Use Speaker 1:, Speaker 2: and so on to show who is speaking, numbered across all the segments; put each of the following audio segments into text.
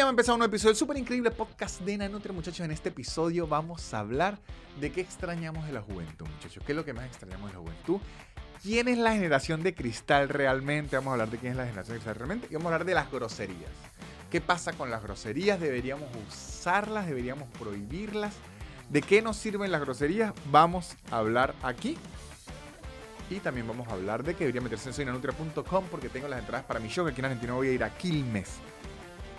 Speaker 1: ya me ha empezar un nuevo episodio súper increíble podcast de Nanutria muchachos. En este episodio vamos a hablar de qué extrañamos de la juventud, muchachos. ¿Qué es lo que más extrañamos de la juventud? ¿Quién es la generación de cristal realmente? Vamos a hablar de quién es la generación de cristal realmente y vamos a hablar de las groserías. ¿Qué pasa con las groserías? ¿Deberíamos usarlas? ¿Deberíamos prohibirlas? ¿De qué nos sirven las groserías? Vamos a hablar aquí. Y también vamos a hablar de que debería meterse en soynanutria.com porque tengo las entradas para mi show que aquí en Argentina voy a ir a Quilmes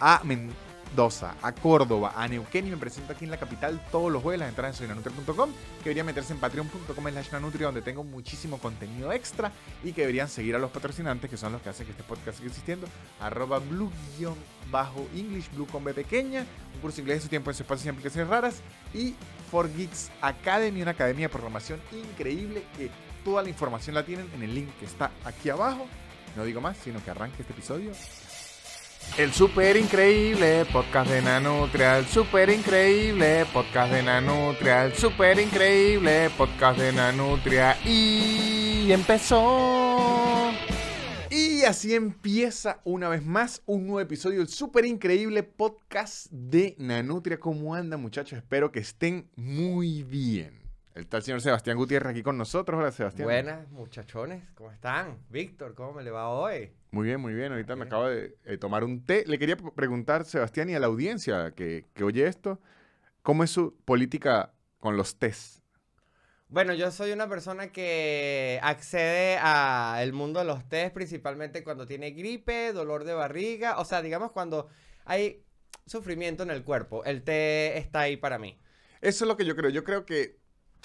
Speaker 1: a Mendoza, a Córdoba, a Neuquén y me presento aquí en la capital todos los jueves. Las entradas en soynanutria.com, que deberían meterse en patreon.com slash nanutria, donde tengo muchísimo contenido extra y que deberían seguir a los patrocinantes, que son los que hacen que este podcast siga existiendo. Arroba blue-english, blue con pequeña, un curso inglés de su tiempo en su espacio y aplicaciones raras. Y 4Geeks Academy, una academia de programación increíble que toda la información la tienen en el link que está aquí abajo. No digo más, sino que arranque este episodio el super increíble podcast de Nanutria, el super increíble podcast de Nanutria, el super increíble podcast de Nanutria y empezó. Y así empieza una vez más un nuevo episodio del super increíble podcast de Nanutria. ¿Cómo andan muchachos? Espero que estén muy bien. Está el señor Sebastián Gutiérrez aquí con nosotros. Hola Sebastián. Buenas
Speaker 2: muchachones, ¿cómo están? Víctor, ¿cómo me le va hoy?
Speaker 1: Muy bien, muy bien. Ahorita me acabo de eh, tomar un té. Le quería preguntar, Sebastián, y a la audiencia que, oye esto, ¿cómo es su política con los tés?
Speaker 2: Bueno, yo soy una persona que accede al mundo de los tés, principalmente cuando tiene gripe, dolor de barriga, o sea, digamos cuando hay sufrimiento en el cuerpo. El té está ahí para mí. Eso es lo que yo creo. Yo creo que,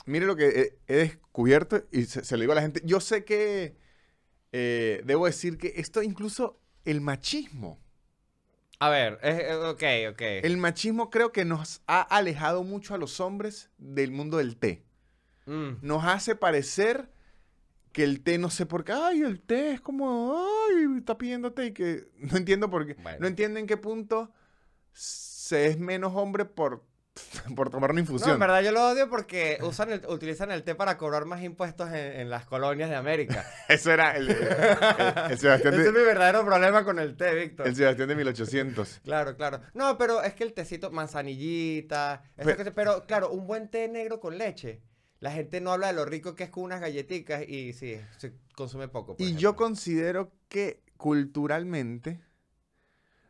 Speaker 1: mire lo que he, descubierto y se, le lo digo a la gente. Yo sé que eh, debo decir que esto incluso el machismo.
Speaker 2: A ver, ok, ok.
Speaker 1: El machismo creo que nos ha alejado mucho a los hombres del mundo del té. Mm. Nos hace parecer que el té, no sé por qué, ay, el té es como, ay, está pidiendo té y que no entiendo por qué. No entiendo en qué punto se es menos hombre por por tomar una infusión. No, en verdad yo lo odio porque
Speaker 2: usan utilizan el té para cobrar más impuestos en, las colonias de América. Eso era el, Sebastián de, Ese es mi verdadero problema con el té, Víctor. El
Speaker 1: Sebastián de 1800.
Speaker 2: Claro, claro. No, pero es que el tecito, manzanillita, pero, claro, un buen té negro con leche. La gente no habla de lo rico que es con unas galletitas y sí, se consume poco. y
Speaker 1: yo considero que culturalmente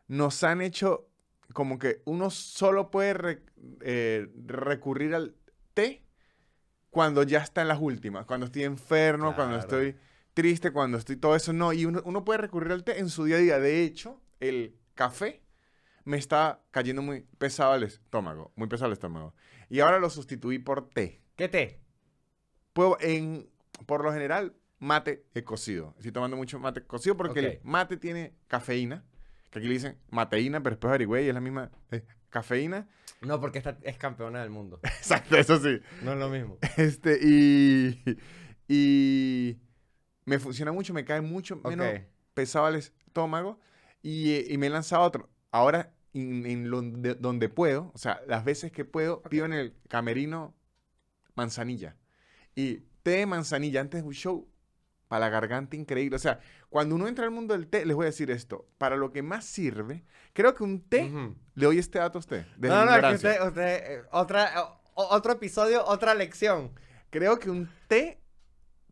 Speaker 1: nos han hecho como que uno solo puede eh, recurrir al té cuando ya está en las últimas, cuando estoy enfermo, cuando estoy triste, cuando estoy todo eso, no. Y uno, puede recurrir al té en su día a día. De hecho, el café me está cayendo muy pesado al estómago, muy pesado al estómago. Y ahora lo sustituí por té. ¿Qué té? Puedo, en, por lo general, mate cocido. Estoy tomando mucho mate cocido porque el mate tiene cafeína. Que aquí le dicen mateína, pero después y es la misma cafeína.
Speaker 2: No, porque esta es campeona del mundo.
Speaker 1: Exacto, eso sí. No es lo mismo. Este, y. Y. Me funciona mucho, me cae mucho menos el estómago. Eh, y, me he lanzado otro. Ahora, en, donde puedo, o sea, las veces que puedo, pido en el camerino manzanilla. Y té de manzanilla antes de un show, para la garganta increíble. O sea, cuando uno entra al mundo del té, les voy a decir esto, para lo que más sirve, creo que un té, le doy este dato a usted. no, no, que usted, eh, otra, eh, otro episodio, otra lección. Creo que un té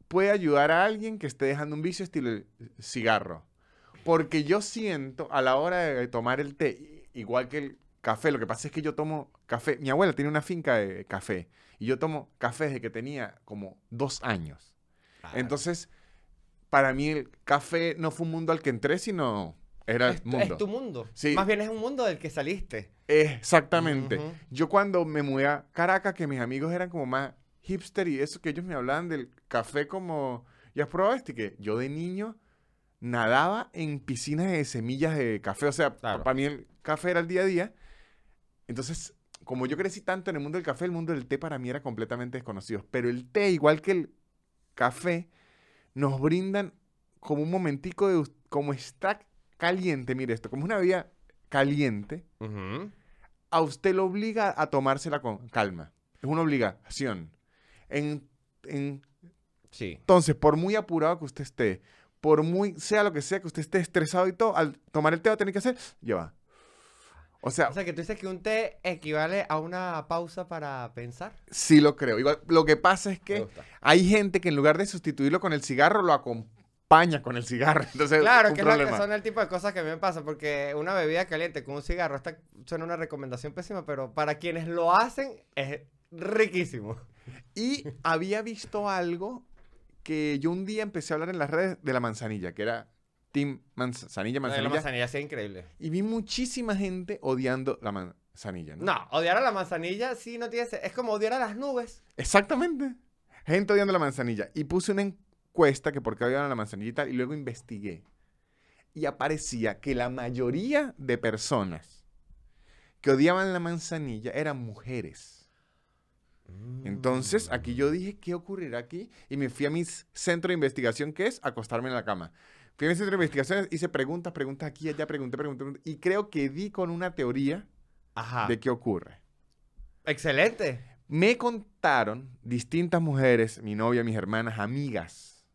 Speaker 1: puede ayudar a alguien que esté dejando un vicio estilo cigarro. Porque yo siento a la hora de tomar el té, igual que el café, lo que pasa es que yo tomo café, mi abuela tiene una finca de café y yo tomo café desde que tenía como dos años. Entonces, para mí el café no fue un mundo al que entré, sino era es, mundo. Es tu mundo. Sí. Más bien es un mundo del que saliste. Exactamente. Yo cuando me mudé a Caracas, que mis amigos eran como más hipster y eso, que ellos me hablaban del café como, ¿ya has probado este? Que yo de niño nadaba en piscinas de semillas de café. O sea, para mí el café era el día a día. Entonces, como yo crecí tanto en el mundo del café, el mundo del té para mí era completamente desconocido. Pero el té, igual que el café, nos brindan como un momentico de, como está caliente, mire esto, como una vía caliente, a usted lo obliga a tomársela con calma. Es una obligación. Entonces, por muy apurado que usted esté, por muy sea lo que sea que usted esté estresado y todo, al tomar el té va a tener que hacer, ya va, o sea, que tú dices que un
Speaker 2: té equivale a una pausa para pensar.
Speaker 1: Sí, lo creo. lo que pasa es que hay gente que en lugar de sustituirlo con el cigarro, lo acompaña con el cigarro. Entonces, claro, que, son
Speaker 2: el tipo de cosas que a mí me pasa, porque una bebida caliente con un cigarro, está suena una recomendación pésima, pero para quienes lo hacen
Speaker 1: es riquísimo. Y había visto algo que yo un día empecé a hablar en las redes de la manzanilla, que era Team Manzanilla, Manzanilla. La manzanilla
Speaker 2: es increíble.
Speaker 1: Y vi muchísima gente odiando la manzanilla, ¿no?
Speaker 2: odiar a la manzanilla sí no tiene... Es como odiar a las nubes.
Speaker 1: Exactamente. Gente odiando la manzanilla. Y puse una encuesta que por qué odiaban a la manzanilla y tal, y luego investigué. Y aparecía que la mayoría de personas que odiaban la manzanilla eran mujeres. Mm. Entonces, aquí yo dije, ¿qué ocurrirá aquí? Y me fui a mi centro de investigación, que es acostarme en la cama. Fui a mi centro de investigaciones, hice preguntas, preguntas aquí, allá, pregunté, pregunté, pregunté y creo que di con una teoría de qué ocurre. Excelente. Me contaron distintas mujeres, mi novia, mis hermanas, amigas,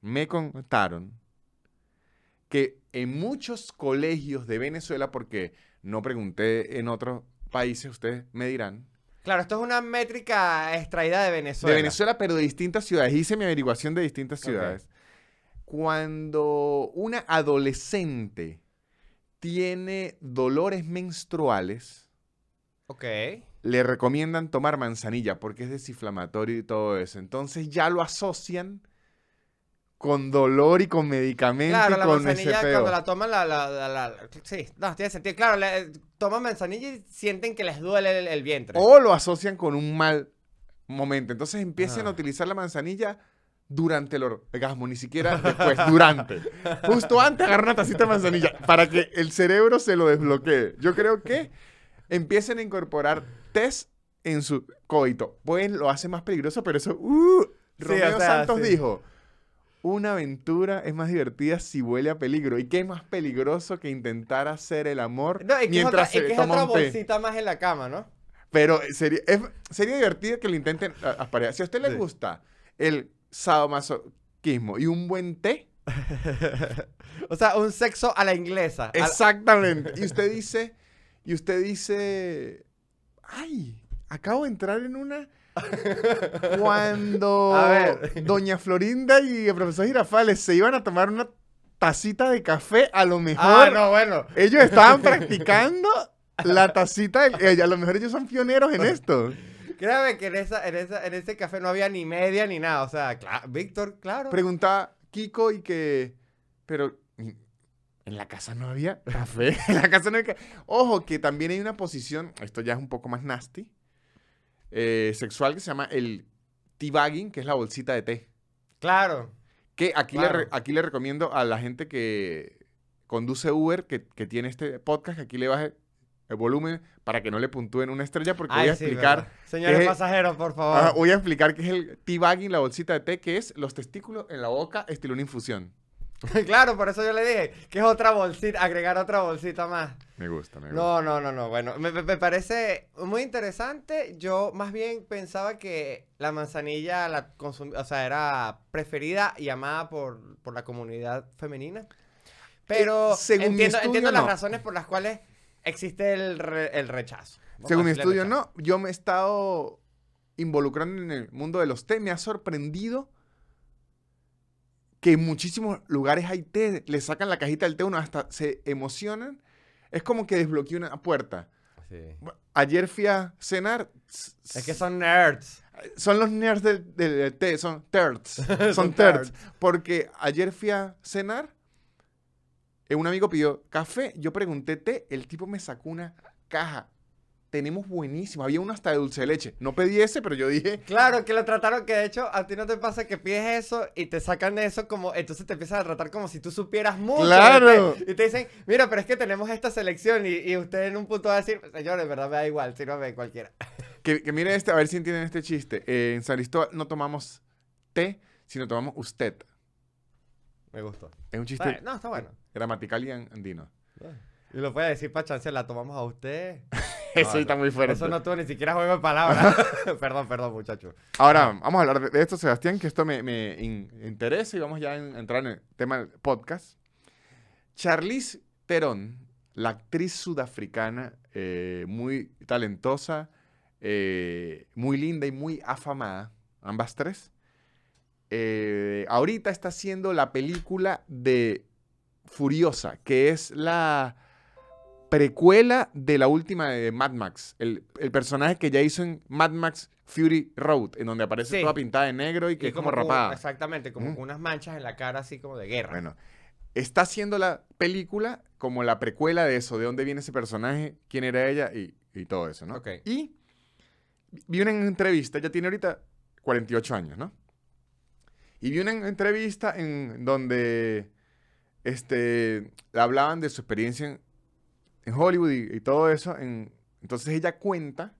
Speaker 1: me contaron que en muchos colegios de Venezuela, porque no pregunté en otros países, ustedes me dirán.
Speaker 2: Claro, esto es una métrica extraída de Venezuela. De Venezuela,
Speaker 1: pero de distintas ciudades. Hice mi averiguación de distintas ciudades cuando una adolescente tiene dolores menstruales, okay. le recomiendan tomar manzanilla porque es desinflamatorio y todo eso. Entonces ya lo asocian con dolor y con medicamento claro, la manzanilla cuando la
Speaker 2: toman la, sí no tiene sentido claro toman manzanilla y sienten que les duele el, vientre o
Speaker 1: lo asocian con un mal momento entonces empiezan ah. a utilizar la manzanilla durante el orgasmo, ni siquiera después, durante. Justo antes agarrar una tacita de manzanilla para que el cerebro se lo desbloquee. Yo creo que empiecen a incorporar test en su coito. Pues lo hace más peligroso, pero eso... Uh, Romeo Santos dijo, una aventura es más divertida si huele a peligro. ¿Y qué es más peligroso que intentar hacer el amor no, que mientras es es que es otra bolsita
Speaker 2: más en la cama, ¿no?
Speaker 1: Pero eh, sería, divertido que lo intenten Si a usted le gusta el sadomasoquismo y un buen té. o sea, un sexo a la inglesa. Exactamente. y usted dice, y usted dice, ay, acabo de entrar en una... Cuando Doña Florinda y el profesor Girafales se iban a tomar una tacita de café, a lo ah, mejor. Ah, no, bueno. Ellos estaban practicando la tacita A lo mejor ellos son pioneros en esto. Créame que en, ese café no había ni media ni nada. O sea, Víctor, claro. Preguntaba Kiko y que. Pero en la casa no había café. en la casa no había Ojo, que también hay una posición. Esto ya es un poco más nasty. Eh, sexual que se llama el teabagging, que es la bolsita de té. Claro. Que aquí, Le, aquí le recomiendo a la gente que conduce Uber, que, tiene este podcast, que aquí le va a el volumen para que no le puntúen una estrella porque voy a explicar. Señores pasajeros, por favor. voy a explicar qué es el teabagging, la bolsita de té, que es los testículos en la boca estilo una infusión. claro, por eso yo le dije que es otra bolsita, agregar otra bolsita más. Me gusta, me gusta. No,
Speaker 2: no, no, no. Bueno, me, parece muy interesante. Yo más bien pensaba que la manzanilla la consumía o sea, era preferida y amada por, la comunidad
Speaker 1: femenina. Eh, Pero entiendo, las
Speaker 2: razones por las cuales existe el, rechazo. Según mi estudio,
Speaker 1: no. Yo me he estado involucrando en el mundo de los té. Me ha sorprendido que en muchísimos lugares hay té. Le sacan la cajita del té, uno hasta se emocionan. Es como que desbloquea una puerta. Ayer fui a cenar. Es que son nerds. Son los nerds del, son terts son, son Porque ayer fui a cenar eh, un amigo pidió café, yo pregunté té, el tipo me sacó una caja. Tenemos buenísimo, había uno hasta de dulce de leche. No pedí ese, pero yo dije. Claro,
Speaker 2: que lo trataron, que de hecho a ti no te pasa que pides eso y te sacan eso como. Entonces te empiezan a tratar como si tú supieras mucho. Claro. Y te, dicen, mira, pero es que tenemos esta selección. Y, usted en un punto va a decir, señor, de verdad me da igual, si no sírvame cualquiera.
Speaker 1: Que, miren este, a ver si entienden este chiste. Eh, en San Cristóbal no tomamos té, sino tomamos usted. Me gustó. Es un chiste. no, está bueno. Gramatical y andino.
Speaker 2: Y lo voy a decir para chance, la tomamos a usted. eso está muy fuerte. Eso no tuvo ni siquiera juego de palabras. perdón, perdón, muchachos.
Speaker 1: Ahora, vamos a hablar de esto, Sebastián, que esto me, interesa y vamos ya a entrar en el tema del podcast. Charlize Terón, la actriz sudafricana, eh, muy talentosa, eh, muy linda y muy afamada, ambas tres, eh, ahorita está haciendo la película de Furiosa, que es la precuela de la última de Mad Max, el, personaje que ya hizo en Mad Max Fury Road, en donde aparece toda pintada de negro y que es como, ropada, rapada.
Speaker 2: exactamente, como unas manchas en la cara así como de guerra. Bueno,
Speaker 1: está haciendo la película como la precuela de eso, de dónde viene ese personaje, quién era ella y, todo eso, ¿no? Y vi una entrevista, ella tiene ahorita 48 años, ¿no? Y vi una entrevista en donde este, hablaban de su experiencia en, Hollywood y, todo eso. entonces ella cuenta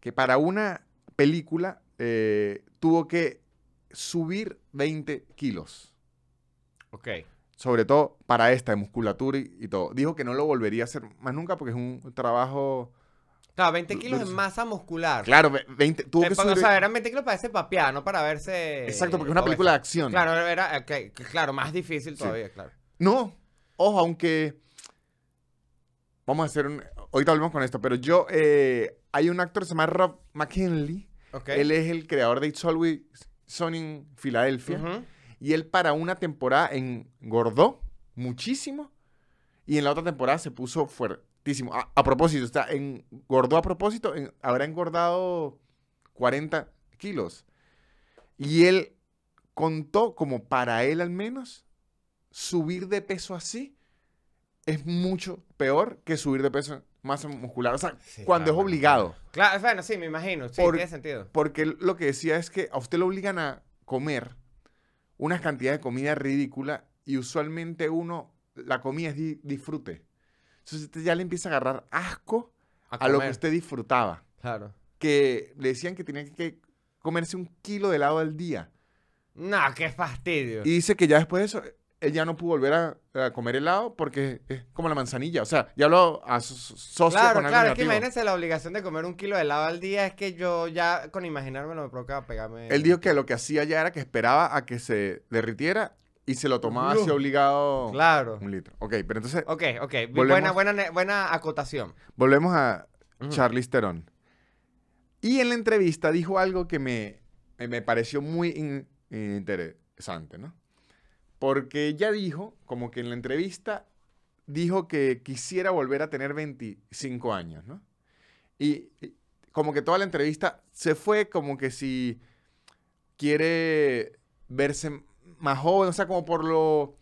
Speaker 1: que para una película eh, tuvo que subir 20 kilos. Ok. Sobre todo para esta de musculatura y, todo. Dijo que no lo volvería a hacer más nunca porque es un trabajo
Speaker 2: Claro, 20 kilos de masa muscular. Claro,
Speaker 1: 20, tuvo que subir... O sea, eran
Speaker 2: 20 kilos para ese papiá, no para verse... Exacto, porque es eh, una película de acción. Claro, era, claro, más difícil todavía, claro.
Speaker 1: No, ojo, aunque... Vamos a hacer un... Ahorita volvemos con esto, pero yo... Eh, hay un actor que se llama Rob McKinley. Él es el creador de It's Always Sunny en Filadelfia. Y él para una temporada engordó muchísimo. Y en la otra temporada se puso fuerte a, propósito, está engordó a propósito, habrá engordado 40 kilos. Y él contó como para él al menos, subir de peso así es mucho peor que subir de peso masa muscular. O sea, cuando es obligado. Claro, bueno, sí, me imagino. Sí, tiene sentido. Porque lo que decía es que a usted lo obligan a comer una cantidad de comida ridícula y usualmente uno, la comida es disfrute. Entonces este, ya le empieza a agarrar asco a, lo que usted disfrutaba. Claro. Que le decían que tenía que comerse un kilo de helado al día. No, qué fastidio. Y dice que ya después de eso, él ya no pudo volver a, comer helado porque es como la manzanilla. O sea, ya lo asocia claro, con algo Claro, es que imagínense
Speaker 2: la obligación de comer un kilo de helado al día. Es que yo ya con imaginármelo me provoca pegarme. Él dijo
Speaker 1: que lo que hacía ya era que esperaba a que se derritiera y se lo tomaba así
Speaker 2: obligado.
Speaker 1: Un litro. Ok, pero entonces. Ok,
Speaker 2: ok. buena, buena, buena acotación.
Speaker 1: Volvemos a Charlie Charlize Y en la entrevista dijo algo que me, eh, pareció muy interesante, ¿no? Porque ya dijo, como que en la entrevista, dijo que quisiera volver a tener 25 años, ¿no? y como que toda la entrevista se fue como que si quiere verse más joven, o sea, como por lo,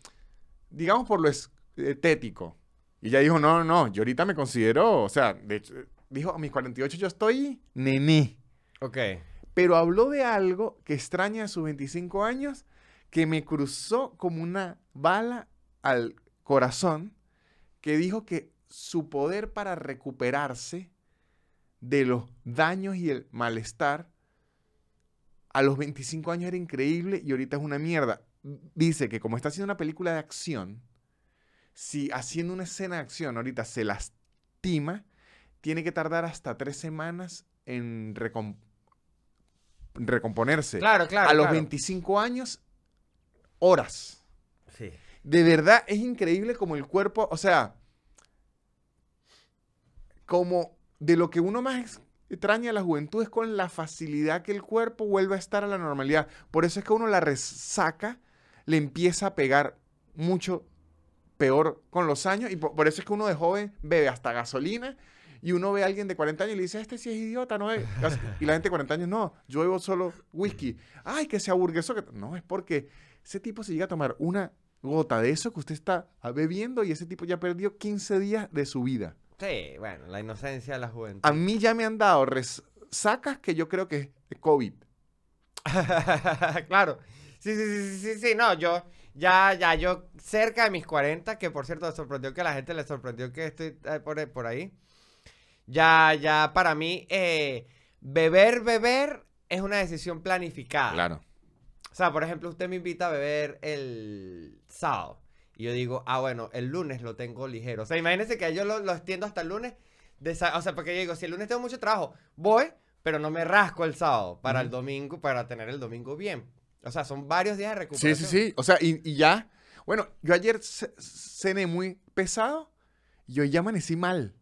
Speaker 1: digamos, por lo estético. Y ella dijo, no, no, yo ahorita me considero, o sea, de dijo, a mis 48 yo estoy nené. Ok. Pero habló de algo que extraña a sus 25 años, que me cruzó como una bala al corazón, que dijo que su poder para recuperarse de los daños y el malestar a los 25 años era increíble y ahorita es una mierda. Dice que como está haciendo una película de acción, si haciendo una escena de acción ahorita se lastima, tiene que tardar hasta tres semanas en recomponerse. Claro, claro. A los 25 años, horas. Sí. De verdad es increíble como el cuerpo, o sea, como de lo que uno más extraña la juventud es con la facilidad que el cuerpo vuelve a estar a la normalidad. Por eso es que uno la resaca, le empieza a pegar mucho peor con los años y por, eso es que uno de joven bebe hasta gasolina y uno ve a alguien de 40 años y le dice, este sí es idiota, no Y la gente de 40 años, no, yo bebo solo whisky. Ay, que se burgueso. No, es porque ese tipo se llega a tomar una gota de eso que usted está ah, bebiendo y ese tipo ya perdió 15 días de su vida.
Speaker 2: Sí, bueno, la inocencia de la juventud. A
Speaker 1: mí ya me han dado sacas que yo creo que es COVID.
Speaker 2: claro. Sí, sí, sí, sí, sí, no, yo ya, ya, yo cerca de mis 40, que por cierto, me sorprendió que a la gente le sorprendió que estoy eh, eh, por, ahí. Ya, ya, para mí, eh, beber, beber es una decisión planificada. Claro. O sea, por ejemplo, usted me invita a beber el sábado. Y yo digo, ah, bueno, el lunes lo tengo ligero. O sea, imagínense que yo lo, extiendo hasta el lunes. o sea, porque yo digo, si el lunes tengo mucho trabajo, voy, pero no me rasco el sábado para el domingo, para tener el domingo bien. O sea, son varios días de recuperación. Sí, sí,
Speaker 1: sí. O sea, y, ya. Bueno, yo ayer cené muy pesado y hoy ya amanecí mal.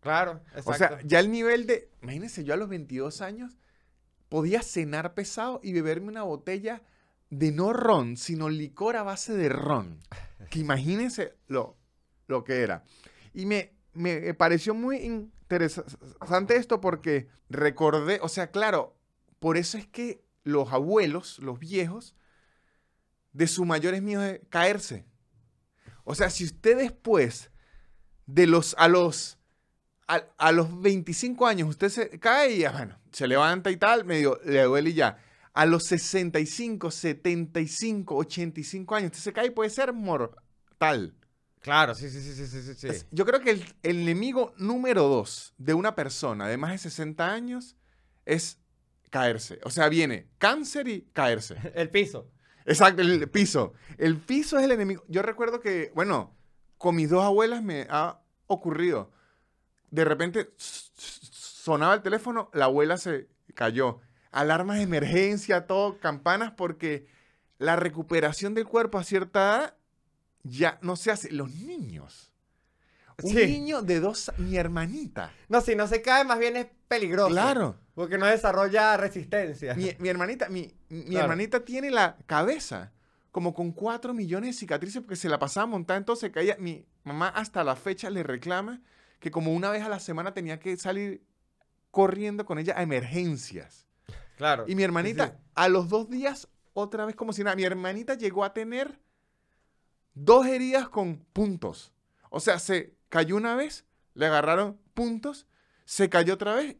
Speaker 1: Claro, exacto. O sea, ya el nivel de. Imagínense, yo a los 22 años podía cenar pesado y beberme una botella de no ron, sino licor a base de ron. Que imagínense lo, lo que era. Y me, me pareció muy interesante esto porque recordé, o sea, claro, por eso es que los abuelos, los viejos, de su mayores miedos de caerse. O sea, si usted después de los a los a, los 25 años usted se cae y bueno, se levanta y tal, medio le duele y ya a los 65, 75, 85 años. Usted se cae y puede ser mortal.
Speaker 2: Claro, sí, sí, sí, sí, sí.
Speaker 1: yo creo que el, el, enemigo número dos de una persona de más de 60 años es caerse. O sea, viene cáncer y caerse. el piso. Exacto, el piso. El piso es el enemigo. Yo recuerdo que, bueno, con mis dos abuelas me ha ocurrido. De repente sonaba el teléfono, la abuela se cayó alarmas de emergencia, todo, campanas, porque la recuperación del cuerpo a cierta edad ya no se hace. Los niños. Un niño de dos, mi hermanita. No, si no se cae, más bien es peligroso. Claro. Porque no desarrolla resistencia. Mi, hermanita, mi, hermanita tiene la cabeza como con cuatro millones de cicatrices porque se la pasaba montada, entonces caía. Mi mamá hasta la fecha le reclama que como una vez a la semana tenía que salir corriendo con ella a emergencias.
Speaker 2: Y mi hermanita,
Speaker 1: a los dos días, otra vez como si nada, mi hermanita llegó a tener dos heridas con puntos. O sea, se cayó una vez, le agarraron puntos, se cayó otra vez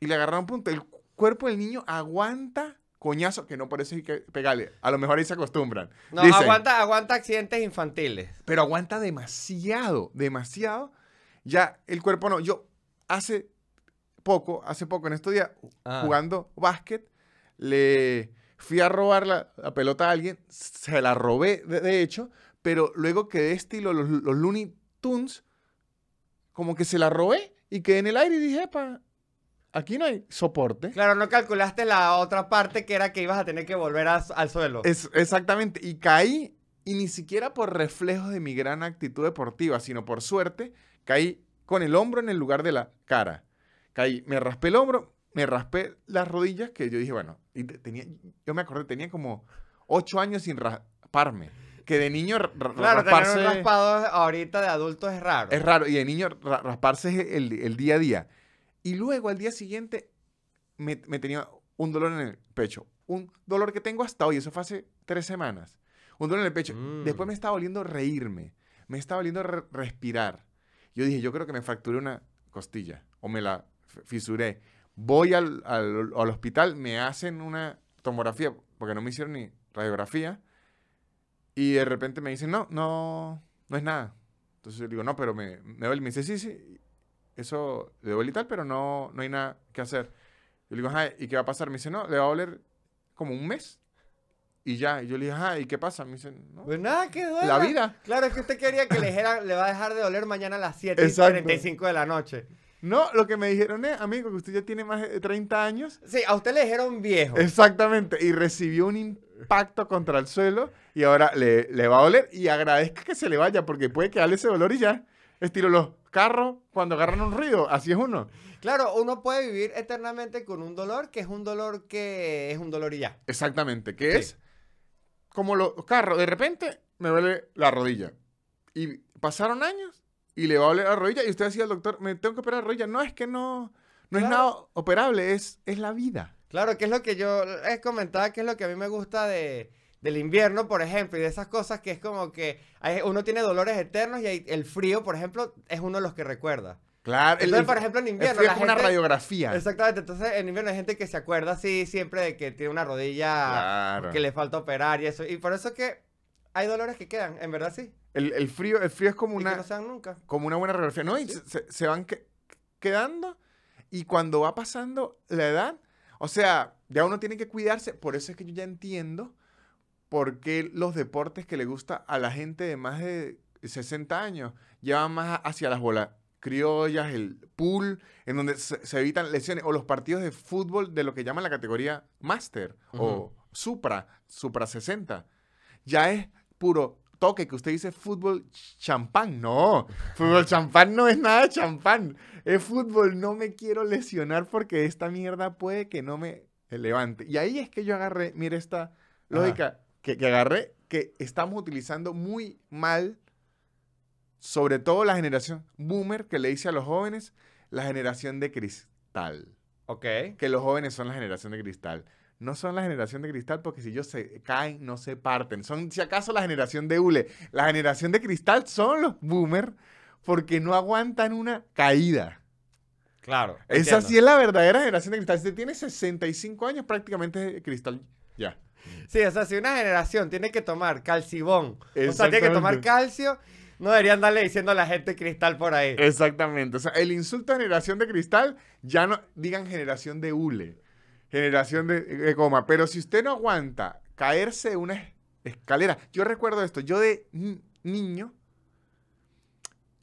Speaker 1: y le agarraron puntos. El cuerpo del niño aguanta coñazo, que no por eso que pegarle. A lo mejor ahí se acostumbran. No, aguanta accidentes infantiles. Pero aguanta demasiado, demasiado. Ya el cuerpo no. Yo hace poco, hace poco en estos días, ah. jugando básquet, le fui a robar la, pelota a alguien, se la robé, de, hecho, pero luego quedé estilo los, Looney Tunes, como que se la robé y quedé en el aire y dije, epa, aquí no hay soporte. Claro, no calculaste la otra
Speaker 2: parte que era que ibas a tener que volver al suelo.
Speaker 1: Es, exactamente, y caí, y ni siquiera por reflejos de mi gran actitud deportiva, sino por suerte, caí con el hombro en el lugar de la cara. Caí, me raspé el hombro, me raspé las rodillas, que yo dije, bueno, y tenía, yo me acordé, tenía como ocho años sin rasparme. Que de niño claro, rasparse... Tener un
Speaker 2: raspado ahorita de adulto es raro. Es raro, y
Speaker 1: de niño rasparse es el, el día a día. Y luego al día siguiente me, me, tenía un dolor en el pecho. Un dolor que tengo hasta hoy, eso fue hace tres semanas. Un dolor en el pecho. Mm. Después me estaba oliendo reírme. Me estaba oliendo respirar. Yo dije, yo creo que me fracturé una costilla. O me la fisuré. Voy al, al, al hospital, me hacen una tomografía, porque no me hicieron ni radiografía, y de repente me dicen, no, no, no es nada. Entonces yo digo, no, pero me, me duele. Me dice, sí, sí, eso le duele y tal, pero no, no hay nada que hacer. Yo le digo, ajá, ¿y qué va a pasar? Me dice, no, le va a doler como un mes. Y ya, y yo le dije, ajá, ¿y qué pasa? Me dice, no. Pues nada, que duele. La vida.
Speaker 2: Claro, es que usted quería que le dejara le va a dejar de doler mañana a las 7 y
Speaker 1: de la noche. No, lo que me dijeron es, amigo, que usted ya tiene más de 30 años. Sí, a usted le dijeron viejo. Exactamente, y recibió un impacto contra el suelo y ahora le, le va a doler y agradezca que se le vaya porque puede quedarle ese dolor y ya. Estilo los carros cuando agarran un ruido, así es uno.
Speaker 2: Claro, uno puede vivir eternamente con un dolor que es un dolor que
Speaker 1: es un dolor y ya. Exactamente, que es como los carros, de repente me duele la rodilla. Y pasaron años y le va a doler la rodilla. Y usted decía al doctor, me tengo que operar la rodilla. No, es que no, no es nada operable, es, es la vida. Claro, que es lo que yo
Speaker 2: he comentaba, que es lo que a mí me gusta de, del invierno, por ejemplo, y de esas cosas que es como que uno tiene dolores eternos y el frío, por ejemplo, es uno de los que recuerda.
Speaker 1: Claro, entonces, por ejemplo, en invierno. Es una radiografía.
Speaker 2: Exactamente. Entonces, en invierno hay gente que se acuerda así siempre de que tiene una rodilla que le falta operar y eso. Y por eso que hay dolores que quedan,
Speaker 1: en verdad sí. El, frío, el frío es como una. Como una buena relación. No, y se, van quedando. Y cuando va pasando la edad, o sea, ya uno tiene que cuidarse. Por eso es que yo ya entiendo por qué los deportes que le gusta a la gente de más de 60 años llevan más hacia las bolas criollas, el pool, en donde se, evitan lesiones, o los partidos de fútbol de lo que llaman la categoría master o supra, supra 60. Ya es puro que usted dice fútbol champán. No, fútbol champán no es nada champán. Es fútbol, no me quiero lesionar porque esta mierda puede que no me levante. Y ahí es que yo agarré, mire esta lógica que, que agarré, que estamos utilizando muy mal, sobre todo la generación boomer que le dice a los jóvenes, la generación de cristal. Ok. Que los jóvenes son la generación de cristal no son la generación de cristal porque si ellos se caen, no se parten. Son, si acaso, la generación de hule. La generación de cristal son los boomers porque no aguantan una caída.
Speaker 2: Claro. Esa sí es
Speaker 1: la verdadera generación de cristal. Si tiene 65 años, prácticamente cristal ya. Sí, o sea, si una generación tiene que tomar calcibón, o sea, tiene que tomar calcio, no deberían darle diciendo a la gente cristal por ahí. Exactamente. O sea, el insulto a generación de cristal, ya no digan generación de hule. Generación de, coma. Pero si usted no aguanta caerse una escalera. Yo recuerdo esto. Yo de niño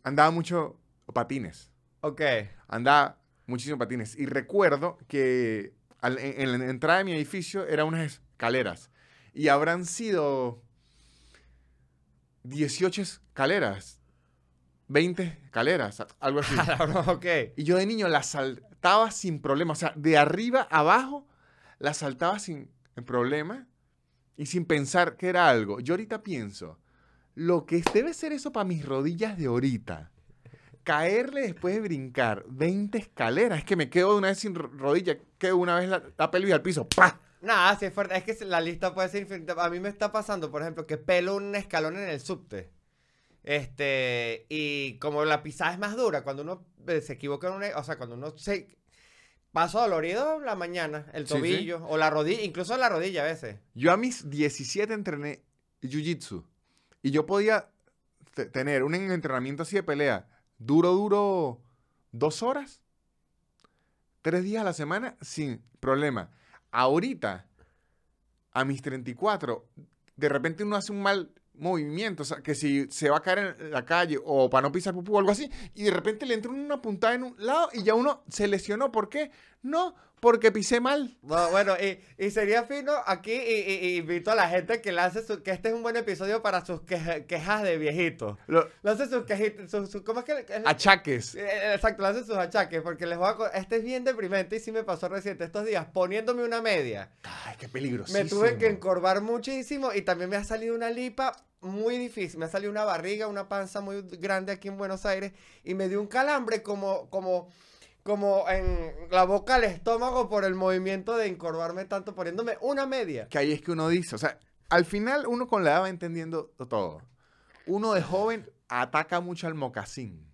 Speaker 1: andaba mucho patines. Ok. Andaba muchísimo patines. Y recuerdo que en, en, la entrada de mi edificio eran unas escaleras. Y habrán sido 18 escaleras 20 escaleras, algo así. Ah, okay. Y yo de niño la saltaba sin problema, o sea, de arriba abajo la saltaba sin problema y sin pensar que era algo. Yo ahorita pienso, lo que debe ser eso para mis rodillas de ahorita. Caerle después de brincar 20 escaleras, es que me quedo de una vez sin rodilla, quedo una vez la, pelvis al piso, pa
Speaker 2: Nada, es fuerte. Es que la lista puede ser infinita. A mí me está pasando, por ejemplo, que pelo un escalón en el subte. Este, y como la pisada es más dura, cuando uno eh, se equivoca una, o sea, cuando uno se paso dolorido la mañana, el tobillo o la rodilla, incluso la rodilla a veces.
Speaker 1: Yo a mis 17 entrené jiu-jitsu y yo podía tener un entrenamiento así de pelea duro, duro, dos horas, tres días a la semana sin problema. Ahorita, a mis 34, de repente uno hace un mal sea que si se va a caer en la calle o para no pisar pupú o algo así, y de repente le entra una puntada en un lado y ya uno se lesionó. ¿Por qué? No, porque pisé mal. bueno, y,
Speaker 2: sería fino aquí y, invito a la gente que lance que este es un buen episodio para sus quejas de viejitos. Lance sus quejas sus, ¿cómo es que?
Speaker 1: Achaques.
Speaker 2: Eh, exacto, lance sus achaques, porque les voy a... Este es bien deprimente y sí me pasó reciente estos días, poniéndome una media. Ay,
Speaker 1: qué peligroso. Me tuve que
Speaker 2: encorvar muchísimo y también me ha salido una lipa muy difícil. Me ha salido una barriga, una panza muy grande aquí en Buenos Aires y me dio un calambre como, como, como en la boca al estómago por el movimiento de encorvarme tanto poniéndome
Speaker 1: una media. Que ahí es que uno dice, o sea, al final uno con la edad va entendiendo todo. Uno de joven ataca mucho al mocasín.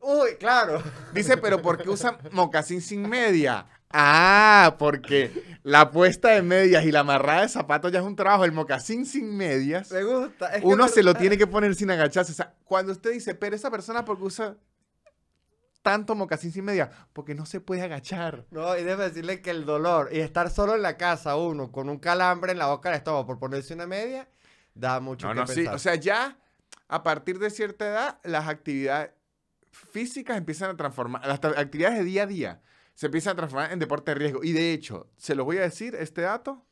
Speaker 1: Uy, claro. Dice, pero ¿por qué usa mocasín sin media? Ah, porque la puesta de medias y la amarrada de zapatos ya es un trabajo. El mocasín sin medias. Me gusta. uno se lo tiene que poner sin agacharse. cuando usted dice, pero esa persona porque usa tanto mocasín sin medias, porque no se puede agachar.
Speaker 2: No, y debe decirle que el dolor y estar solo en la casa uno con un calambre en la boca del estómago por ponerse una media da mucho que pensar. O sea,
Speaker 1: ya a partir de cierta edad las actividades físicas empiezan a transformar, las actividades de día a día se empieza a transformar en deporte de riesgo. Y de hecho, se los voy a decir, este dato,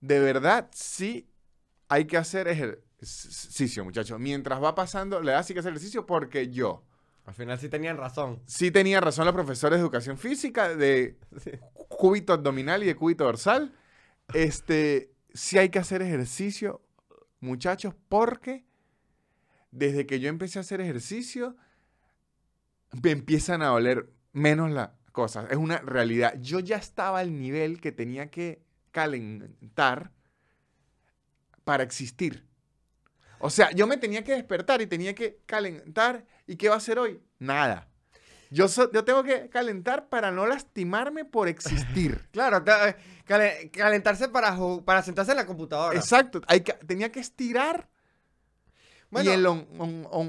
Speaker 1: de verdad sí hay que hacer ejercicio, muchachos. Mientras va pasando, le da sí que hacer ejercicio porque yo... Al final sí tenían razón. Sí tenían razón los profesores de educación física, de cúbito abdominal y de cúbito dorsal. Este, sí hay que hacer ejercicio, muchachos, porque desde que yo empecé a hacer ejercicio, me empiezan a doler menos la, cosas, es una realidad. Yo ya estaba al nivel que tenía que calentar para existir. O sea, yo me tenía que despertar y tenía que calentar. ¿Y qué va a hacer hoy? Nada. Yo, yo tengo que calentar para no lastimarme por existir. claro, eh, calentarse para, para sentarse en la computadora. Exacto. tenía que estirar y el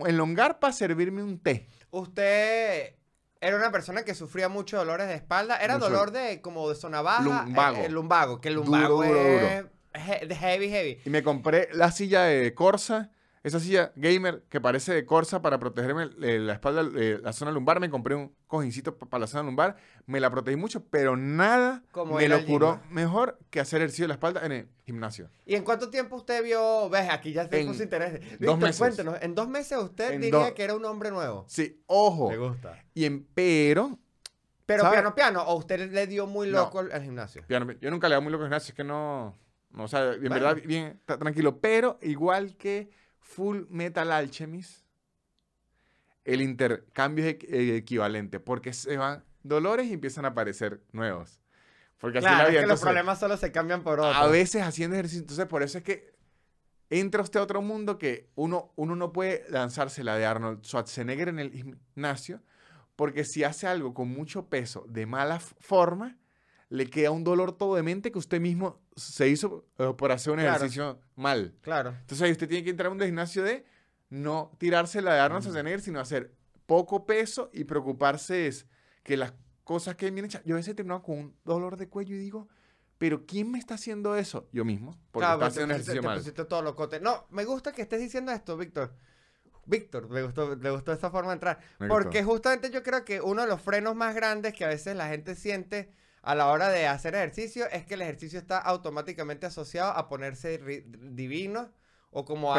Speaker 1: elongar para servirme un té.
Speaker 2: Usted era una persona que sufría muchos dolores de espalda. Era dolor de como de zona baja. Eh, lumbago. el eh,
Speaker 1: lumbago. Que el lumbago duro,
Speaker 2: heavy, heavy.
Speaker 1: Y me compré la silla de Corsa esa silla gamer que parece de Corsa para protegerme eh, la espalda, eh, la zona lumbar. Me compré un cojincito para la zona lumbar. Me la protegí mucho, pero nada me lo curó mejor que hacer ejercicio de la espalda en el gimnasio.
Speaker 2: ¿Y en cuánto tiempo usted vio? Ves, aquí ya tengo su interés. Dos meses. Cuéntenos, en dos meses
Speaker 1: usted diría que era un hombre nuevo. Sí, ojo. Me gusta. Y pero
Speaker 2: pero piano, piano, o usted le dio muy loco
Speaker 1: al gimnasio. yo nunca le he muy loco al gimnasio, es que no. o sea, en verdad, bien tranquilo. Pero igual que Full Metal Alchemist, el intercambio es eh, equivalente, porque se van dolores y empiezan a aparecer nuevos. Porque claro, así los problemas solo
Speaker 2: se cambian por otros. A veces
Speaker 1: haciendo ejercicio, entonces por eso es que entra usted a otro mundo que uno, uno no puede lanzarse la de Arnold Schwarzenegger en el gimnasio, porque si hace algo con mucho peso de mala forma, le queda un dolor todo de mente que usted mismo se hizo eh, por hacer un ejercicio mal. Claro. Entonces ahí usted tiene que entrar a un gimnasio de no tirarse la de Arnold Schwarzenegger, sino hacer poco peso y preocuparse es que las cosas que vienen hechas. Yo a veces termino con un dolor de cuello y digo, ¿pero quién me está haciendo eso? Yo mismo. Porque está haciendo ejercicio mal. No, me gusta que estés diciendo
Speaker 2: esto, Víctor. Víctor, me gustó, le gustó esa forma de entrar. porque justamente yo creo que uno de los frenos más grandes que a veces la gente siente a la hora de hacer ejercicio es que el ejercicio está automáticamente asociado a ponerse divino o como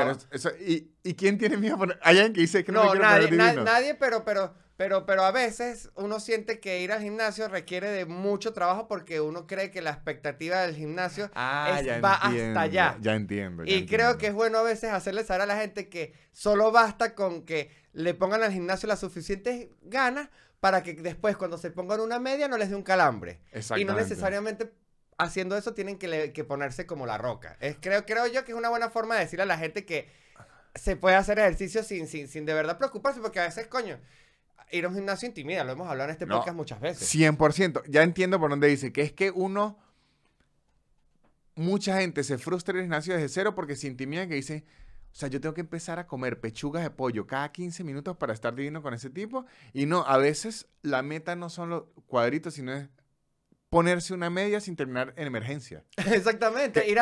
Speaker 1: ¿y, quién tiene miedo a alguien que dice que no, nadie, nadie,
Speaker 2: pero, pero, pero, pero a veces uno siente que ir al gimnasio requiere de mucho trabajo porque uno cree que la expectativa del gimnasio ah, va hasta allá.
Speaker 1: Ya, entiendo. y creo que
Speaker 2: es bueno a veces hacerle saber a la gente que solo basta con que le pongan al gimnasio las suficientes ganas para que después cuando se pongan una media no les dé un calambre. Y no necesariamente haciendo eso tienen que, ponerse como la roca. Es, creo, creo yo que es una buena forma de decirle a la gente que se puede hacer ejercicio sin, sin, sin de verdad preocuparse, porque a veces, coño, ir a un gimnasio intimida, lo
Speaker 1: hemos hablado en este podcast muchas veces. 100%, ya entiendo por dónde dice, que es que uno, mucha gente se frustra en el gimnasio desde cero porque se intimida que dice, o sea, yo tengo que empezar a comer pechugas de pollo cada 15 minutos para estar divino con ese tipo. Y no, a veces la meta no son los cuadritos, sino es ponerse una media sin terminar en emergencia. Exactamente, ir,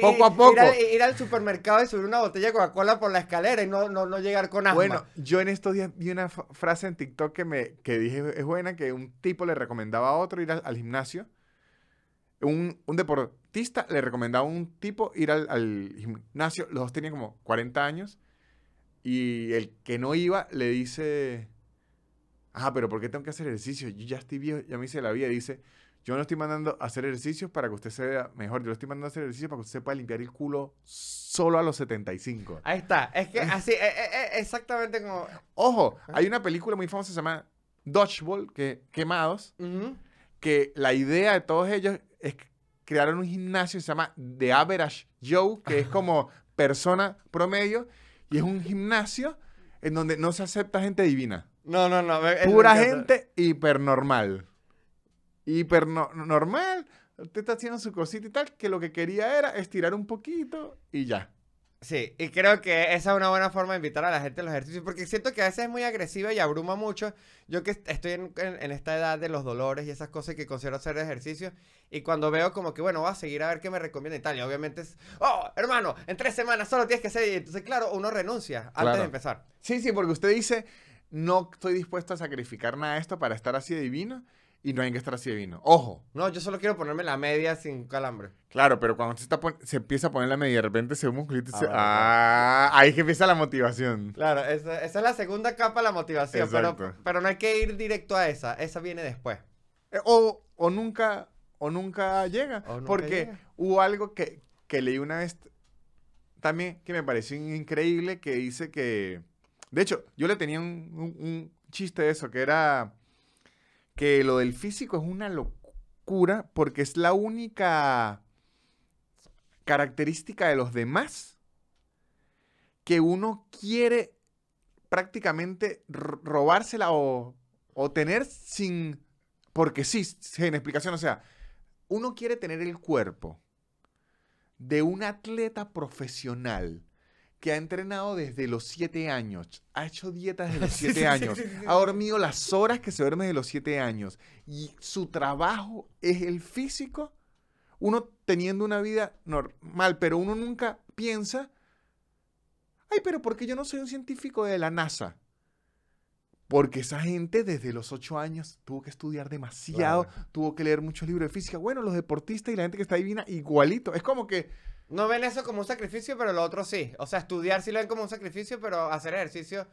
Speaker 1: Ir,
Speaker 2: al supermercado y subir una botella de Coca-Cola por la escalera y no, no, llegar con agua. Bueno,
Speaker 1: yo en estos días vi una frase en TikTok que, me, que dije es buena, que un tipo le recomendaba a otro ir al, gimnasio, un, un, le recomendaba a un tipo ir al, gimnasio. Los dos tenían como 40 años. Y el que no iba le dice, ah, pero ¿por qué tengo que hacer ejercicio? Yo ya estoy viejo, ya me hice la vida. dice, yo no estoy mandando a hacer ejercicios para que usted se vea mejor. Yo lo estoy mandando a hacer ejercicios para que usted pueda limpiar el culo solo a los 75. Ahí está. Es que
Speaker 2: así, eh, eh, eh, exactamente como...
Speaker 1: Ojo, ah. hay una película muy famosa que se llama Dodgeball, que, Quemados, que la idea de todos ellos es que crearon un gimnasio que se llama The Average Joe, que es como persona promedio, y es un gimnasio en donde no se acepta gente divina. No, no, no. Pura gente hipernormal. Hipernormal. Usted está haciendo su cosita y tal, que lo que quería era estirar un poquito y ya. Sí, y creo que esa es
Speaker 2: una buena forma de invitar a la gente a los ejercicios, porque siento que a veces es muy agresiva y abruma mucho. Yo que estoy en, esta edad de los dolores y esas cosas que considero hacer ejercicio, y cuando veo como que, bueno, voy a seguir a ver qué me recomienda Italia, obviamente es, oh, hermano, en tres semanas solo tienes que hacer, entonces claro, uno
Speaker 1: renuncia antes de empezar. Sí, sí, porque usted dice, no estoy dispuesto a sacrificar nada de esto para estar así divino y no hay que estar así de vino. Ojo. No, yo solo quiero ponerme la media sin calambre. Claro, pero cuando se, está se empieza a poner la media de repente se ve un y ah, se... Ah, ahí que empieza la motivación.
Speaker 2: Claro, esa, es la segunda capa de la motivación, pero, no hay que ir directo
Speaker 1: a esa, esa viene después. Eh, o, o nunca, o nunca llega, porque hubo algo que, leí una vez también que me pareció increíble que dice que... De hecho, yo le tenía un, un chiste de eso, que era que lo del físico es una locura porque es la única característica de los demás que uno quiere prácticamente robársela o, tener sin, porque sí, sin explicación, o sea, uno quiere tener el cuerpo de un atleta profesional que ha entrenado desde los 7 años, ha hecho dietas desde los 7 años, ha dormido las horas que se duerme desde los 7 años y su trabajo es el físico, uno teniendo una vida normal, pero uno nunca piensa, ay, pero porque yo no soy un científico de la NASA? Porque esa gente desde los ocho años tuvo que estudiar demasiado, tuvo que leer muchos libros de física. Bueno, los deportistas y la gente que está divina, igualito. Es como que no ven eso como un sacrificio, pero lo otro sí. O sea, estudiar sí lo ven como un sacrificio, pero hacer ejercicio.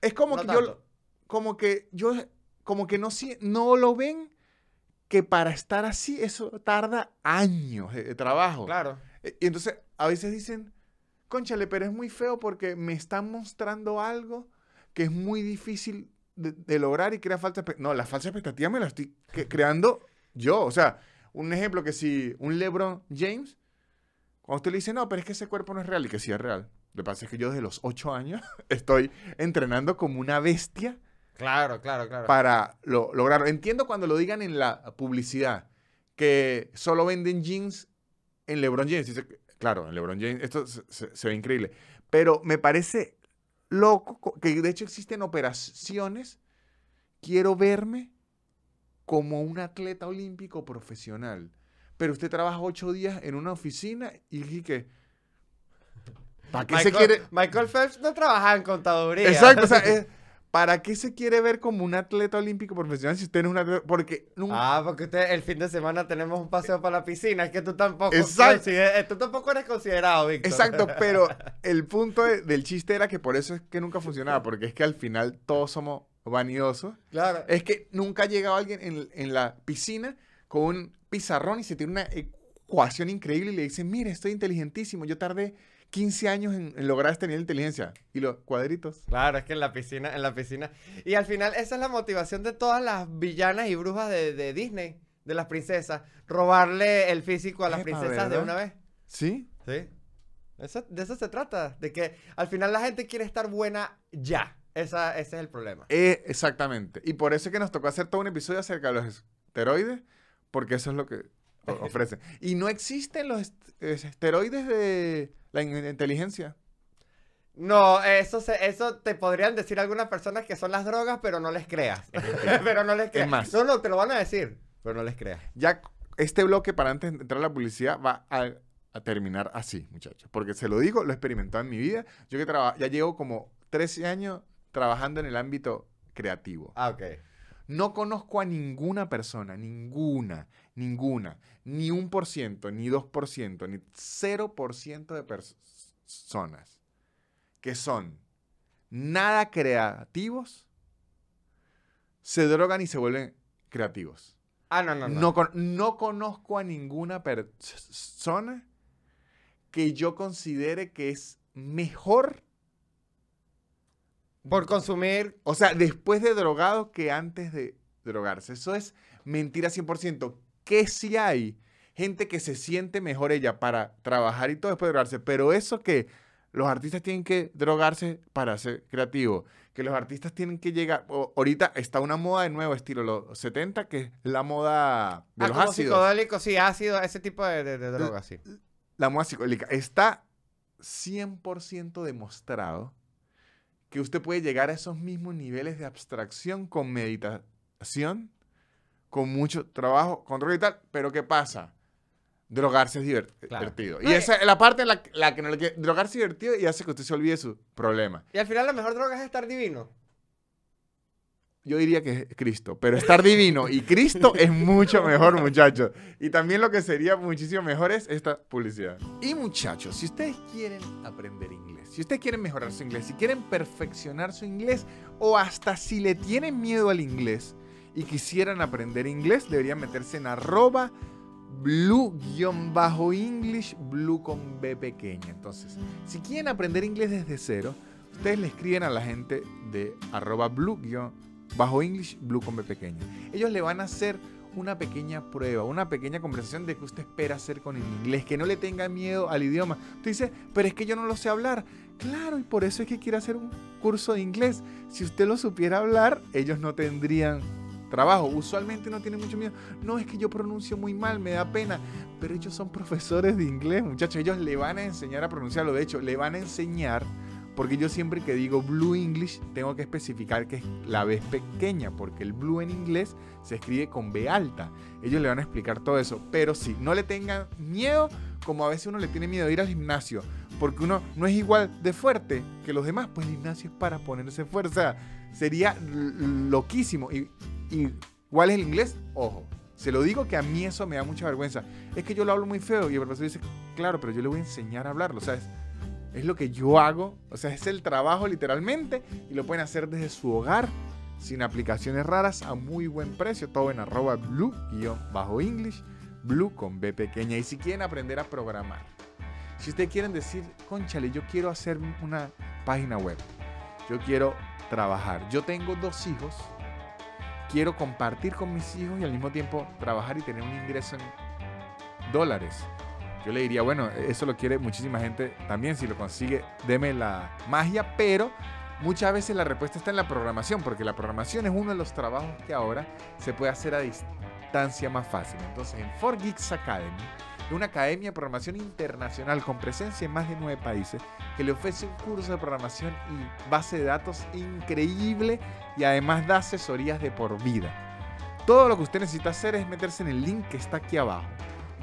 Speaker 1: Es como que yo. Como que yo. Como que no, no lo ven que para estar así eso tarda años de, trabajo. Claro. E, y entonces a veces dicen, conchale, pero es muy feo porque me están mostrando algo que es muy difícil de, lograr y crea falta... No, la falsa expectativa me la estoy creando yo. O sea, un ejemplo que si un LeBron James cuando usted le dice, no, pero es que ese cuerpo no es real y que sí es real. Lo que pasa es que yo desde los ocho años estoy entrenando como una bestia.
Speaker 2: Claro, claro, claro. Para
Speaker 1: lo, lograrlo. Entiendo cuando lo digan en la publicidad, que solo venden jeans en LeBron James. Dice, claro, en LeBron James esto se ve increíble. Pero me parece loco que de hecho existen operaciones. Quiero verme como un atleta olímpico profesional pero usted trabaja ocho días en una oficina y que... ¿Para qué se quiere...? Michael
Speaker 2: Phelps no trabajaba en contaduría. Exacto, o sea,
Speaker 1: ¿para qué se quiere ver como un atleta olímpico
Speaker 2: profesional si usted no es un Porque nunca... Ah, porque usted el fin de semana tenemos un paseo para la piscina, es que tú
Speaker 1: tampoco... Exacto. Eh, tú tampoco eres considerado, Víctor. Exacto, pero el punto del chiste era que por eso es que nunca funcionaba, porque es que al final todos somos vanidosos. Claro. Es que nunca ha llegado alguien en la piscina con un pizarrón y se tiene una ecuación increíble y le dice, mire, estoy inteligentísimo, yo tardé 15 años en, lograr este inteligencia. Y los cuadritos.
Speaker 2: Claro, es que en la piscina, en la piscina.
Speaker 1: Y al final esa es la motivación de todas
Speaker 2: las villanas y brujas de, Disney, de las princesas. Robarle el físico a las princesas de una vez.
Speaker 1: ¿Sí? Sí.
Speaker 2: Eso, de eso se trata, de que al final la gente quiere estar buena ya. ese es el problema.
Speaker 1: Eh, exactamente. Y por eso es que nos tocó hacer todo un episodio acerca de los esteroides porque eso es lo que ofrecen. y no existen los esteroides de la inteligencia. No,
Speaker 2: eso eso te podrían decir algunas personas que son las drogas, pero no les creas. pero
Speaker 1: no les creas. Más. No, no, te lo van a decir, pero no les creas. Ya este bloque para antes de entrar a la publicidad va a, terminar así, muchachos. Porque se lo digo, lo he experimentado en mi vida. Yo que trabajo, ya llevo como 13 años trabajando en el ámbito creativo. Ah, ok. No conozco a ninguna persona, ninguna, ninguna, ni un por ciento, ni dos por ciento, ni cero por ciento de personas que son nada creativos, se drogan y se vuelven creativos. Ah, no, no, no. no conozco a ninguna persona que yo considere que es mejor por consumir. O sea, después de drogado que antes de drogarse. Eso es mentira 100%. Que si hay? Gente que se siente mejor ella para trabajar y todo después de drogarse. Pero eso que los artistas tienen que drogarse para ser creativos. Que los artistas tienen que llegar. ahorita está una moda de nuevo estilo, los 70, que es la moda de ah, los como
Speaker 2: Psicodélicos, sí, ácido, ese tipo de, drogas,
Speaker 1: sí. La moda psicodélica. Está 100% demostrado que usted puede llegar a esos mismos niveles de abstracción con meditación, con mucho trabajo, control y tal, pero ¿qué pasa? Drogarse es eh, divertido. y esa es la parte la, que, drogarse es divertido y hace que usted se olvide su problema.
Speaker 2: Y al final la mejor droga es estar divino
Speaker 1: yo diría que es Cristo, pero estar divino y Cristo es mucho mejor, muchachos. Y también lo que sería muchísimo mejor es esta publicidad. Y muchachos, si ustedes quieren aprender inglés, si ustedes quieren mejorar su inglés, si quieren perfeccionar su inglés o hasta si le tienen miedo al inglés y quisieran aprender inglés, deberían meterse en arroba blue-english, bajo blue con B pequeña. Entonces, si quieren aprender inglés desde cero, ustedes le escriben a la gente de arroba blue bajo English, Blue con pequeño pequeña. Ellos le van a hacer una pequeña prueba, una pequeña conversación de que usted espera hacer con el inglés, que no le tenga miedo al idioma. Usted dice, pero es que yo no lo sé hablar. Claro, y por eso es que quiere hacer un curso de inglés. Si usted lo supiera hablar, ellos no tendrían trabajo. Usualmente no tienen mucho miedo. No es que yo pronuncio muy mal, me da pena. Pero ellos son profesores de inglés, muchachos. Ellos le van a enseñar a pronunciarlo. De hecho, le van a enseñar porque yo siempre que digo Blue English tengo que especificar que es la B pequeña, porque el Blue en inglés se escribe con B alta. Ellos le van a explicar todo eso. Pero si no le tengan miedo como a veces uno le tiene miedo de ir al gimnasio, porque uno no es igual de fuerte que los demás, pues el gimnasio es para ponerse fuerza. Sería loquísimo. Y, y, ¿Cuál es el inglés? Ojo. Se lo digo que a mí eso me da mucha vergüenza. Es que yo lo hablo muy feo y el profesor dice, claro, pero yo le voy a enseñar a hablarlo, ¿sabes? es lo que yo hago, o sea, es el trabajo literalmente y lo pueden hacer desde su hogar sin aplicaciones raras a muy buen precio, todo en arroba blue-english, blue con B pequeña. Y si quieren aprender a programar, si ustedes quieren decir, conchale, yo quiero hacer una página web, yo quiero trabajar, yo tengo dos hijos, quiero compartir con mis hijos y al mismo tiempo trabajar y tener un ingreso en dólares yo le diría, bueno, eso lo quiere muchísima gente también, si lo consigue, deme la magia, pero muchas veces la respuesta está en la programación, porque la programación es uno de los trabajos que ahora se puede hacer a distancia más fácil. Entonces, en 4Geeks Academy, una academia de programación internacional con presencia en más de nueve países, que le ofrece un curso de programación y base de datos increíble y además da asesorías de por vida. Todo lo que usted necesita hacer es meterse en el link que está aquí abajo.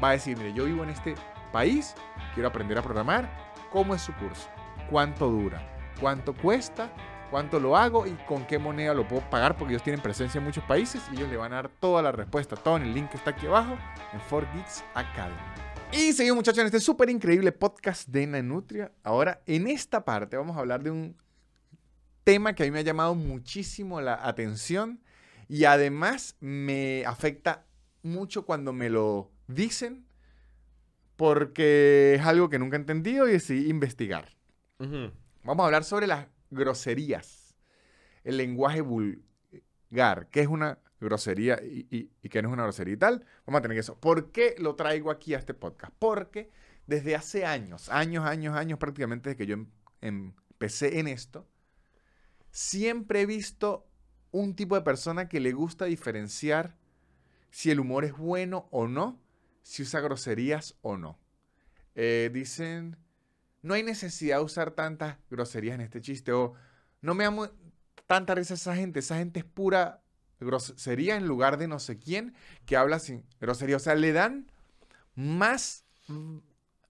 Speaker 1: Va a decir, mire, yo vivo en este país, quiero aprender a programar, ¿cómo es su curso? ¿Cuánto dura? ¿Cuánto cuesta? ¿Cuánto lo hago? ¿Y con qué moneda lo puedo pagar? Porque ellos tienen presencia en muchos países y ellos le van a dar toda la respuesta, todo en el link que está aquí abajo, en 4Geeks Academy. Y seguimos muchachos en este súper increíble podcast de Nanutria. Ahora, en esta parte vamos a hablar de un tema que a mí me ha llamado muchísimo la atención y además me afecta mucho cuando me lo dicen porque es algo que nunca he entendido y decidí investigar.
Speaker 2: Vamos
Speaker 1: a hablar sobre las groserías, el lenguaje vulgar, que es una grosería y, y, que no es una grosería y tal. Vamos a tener eso. ¿Por qué lo traigo aquí a este podcast? Porque desde hace años, años, años, años prácticamente desde que yo em, empecé en esto, siempre he visto un tipo de persona que le gusta diferenciar si el humor es bueno o no si usa groserías o no. Eh, dicen, no hay necesidad de usar tantas groserías en este chiste. O no me amo tanta risa esa gente. Esa gente es pura grosería en lugar de no sé quién que habla sin grosería. O sea, le dan más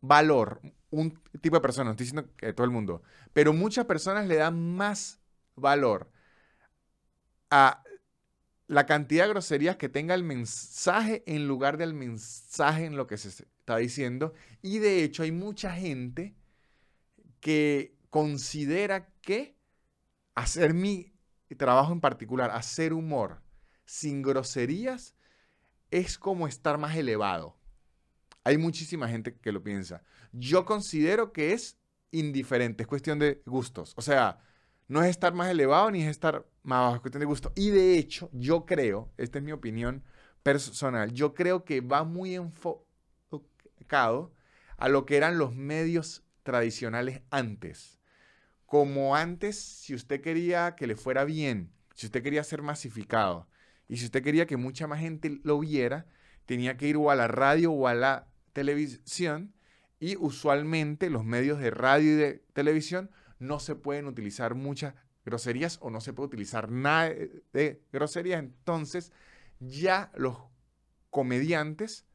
Speaker 1: valor un tipo de persona. No estoy diciendo que todo el mundo. Pero muchas personas le dan más valor a la cantidad de groserías que tenga el mensaje en lugar del mensaje en lo que se está diciendo. Y de hecho hay mucha gente que considera que hacer mi trabajo en particular, hacer humor sin groserías, es como estar más elevado. Hay muchísima gente que lo piensa. Yo considero que es indiferente, es cuestión de gustos. O sea, no es estar más elevado ni es estar más bajo, que usted de gusto. Y de hecho, yo creo, esta es mi opinión personal, yo creo que va muy enfocado a lo que eran los medios tradicionales antes. Como antes, si usted quería que le fuera bien, si usted quería ser masificado y si usted quería que mucha más gente lo viera, tenía que ir o a la radio o a la televisión y usualmente los medios de radio y de televisión no se pueden utilizar muchas groserías o no se puede utilizar nada de groserías. Entonces, ya los comediantes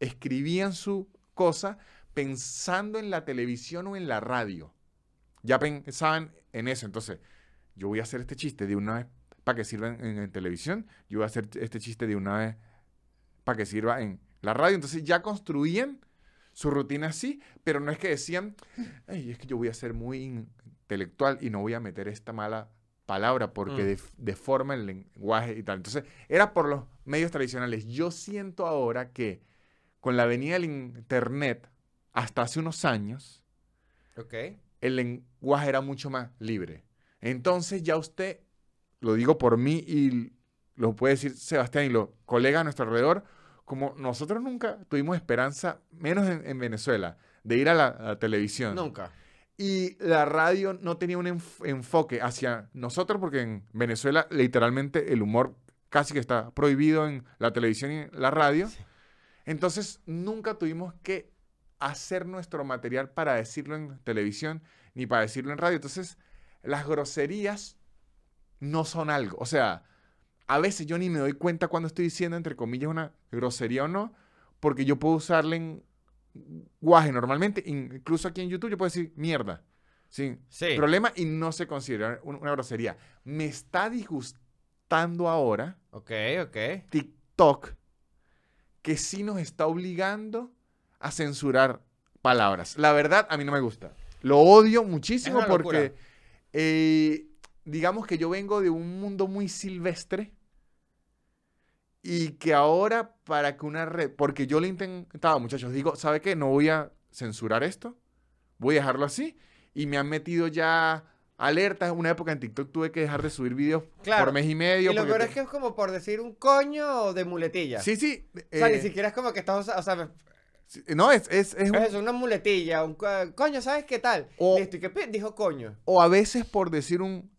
Speaker 1: escribían su cosa pensando en la televisión o en la radio. Ya pensaban en eso. Entonces, yo voy a hacer este chiste de una vez para que sirva en, en televisión, yo voy a hacer este chiste de una vez para que sirva en la radio. Entonces, ya construían su rutina sí, pero no es que decían, Ay, es que yo voy a ser muy intelectual y no voy a meter esta mala palabra porque mm. deforma el lenguaje y tal. Entonces, era por los medios tradicionales. Yo siento ahora que con la venida del Internet, hasta hace unos años, el lenguaje era mucho más libre. Entonces ya usted, lo digo por mí y lo puede decir Sebastián y los colegas a nuestro alrededor, como nosotros nunca tuvimos esperanza, menos en, Venezuela, de ir a la, televisión. Nunca. Y la radio no tenía un enfoque hacia nosotros, porque en Venezuela literalmente el humor casi que está prohibido en la televisión y la radio. Entonces nunca tuvimos que hacer nuestro material para decirlo en televisión ni para decirlo en radio. Entonces las groserías no son algo. O sea, a veces yo ni me doy cuenta cuando estoy diciendo, entre comillas, una grosería o no, porque yo puedo usarle en guaje normalmente, incluso aquí en YouTube yo puedo decir mierda, sin sí. problema y no se considera una grosería. Me está disgustando ahora. TikTok, que sí nos está obligando a censurar palabras. La verdad, a mí no me gusta. Lo odio muchísimo porque, eh, digamos que yo vengo de un mundo muy silvestre y que ahora para que una red, porque yo le intentaba, muchachos, digo, ¿sabe qué? No voy a censurar esto, voy a dejarlo así. Y me han metido ya alertas. Una época en TikTok tuve que dejar de subir videos por mes y medio. Y lo peor es
Speaker 2: que es como por decir un coño de muletilla. Sí, sí. O sea, ni eh, siquiera es como que estás,
Speaker 1: no, es, es,
Speaker 2: es, pues una muletilla, un coño, ¿sabes qué tal? O, dijo coño?
Speaker 1: O a veces por decir un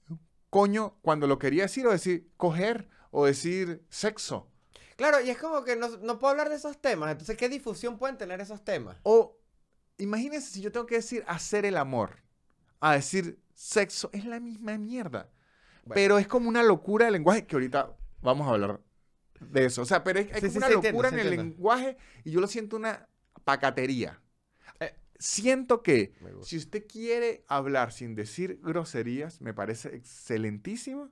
Speaker 1: coño cuando lo quería decir o decir coger o decir sexo. Claro, y es como que no, puedo hablar de esos temas. Entonces, ¿qué difusión pueden tener esos temas? O imagínense si yo tengo que decir hacer el amor, a decir sexo, es la misma mierda. Pero es como una locura el lenguaje que ahorita vamos a hablar de eso. O sea, pero es, una locura en el lenguaje y yo lo siento una pacatería. Eh. siento que si usted quiere hablar sin decir groserías, me parece excelentísimo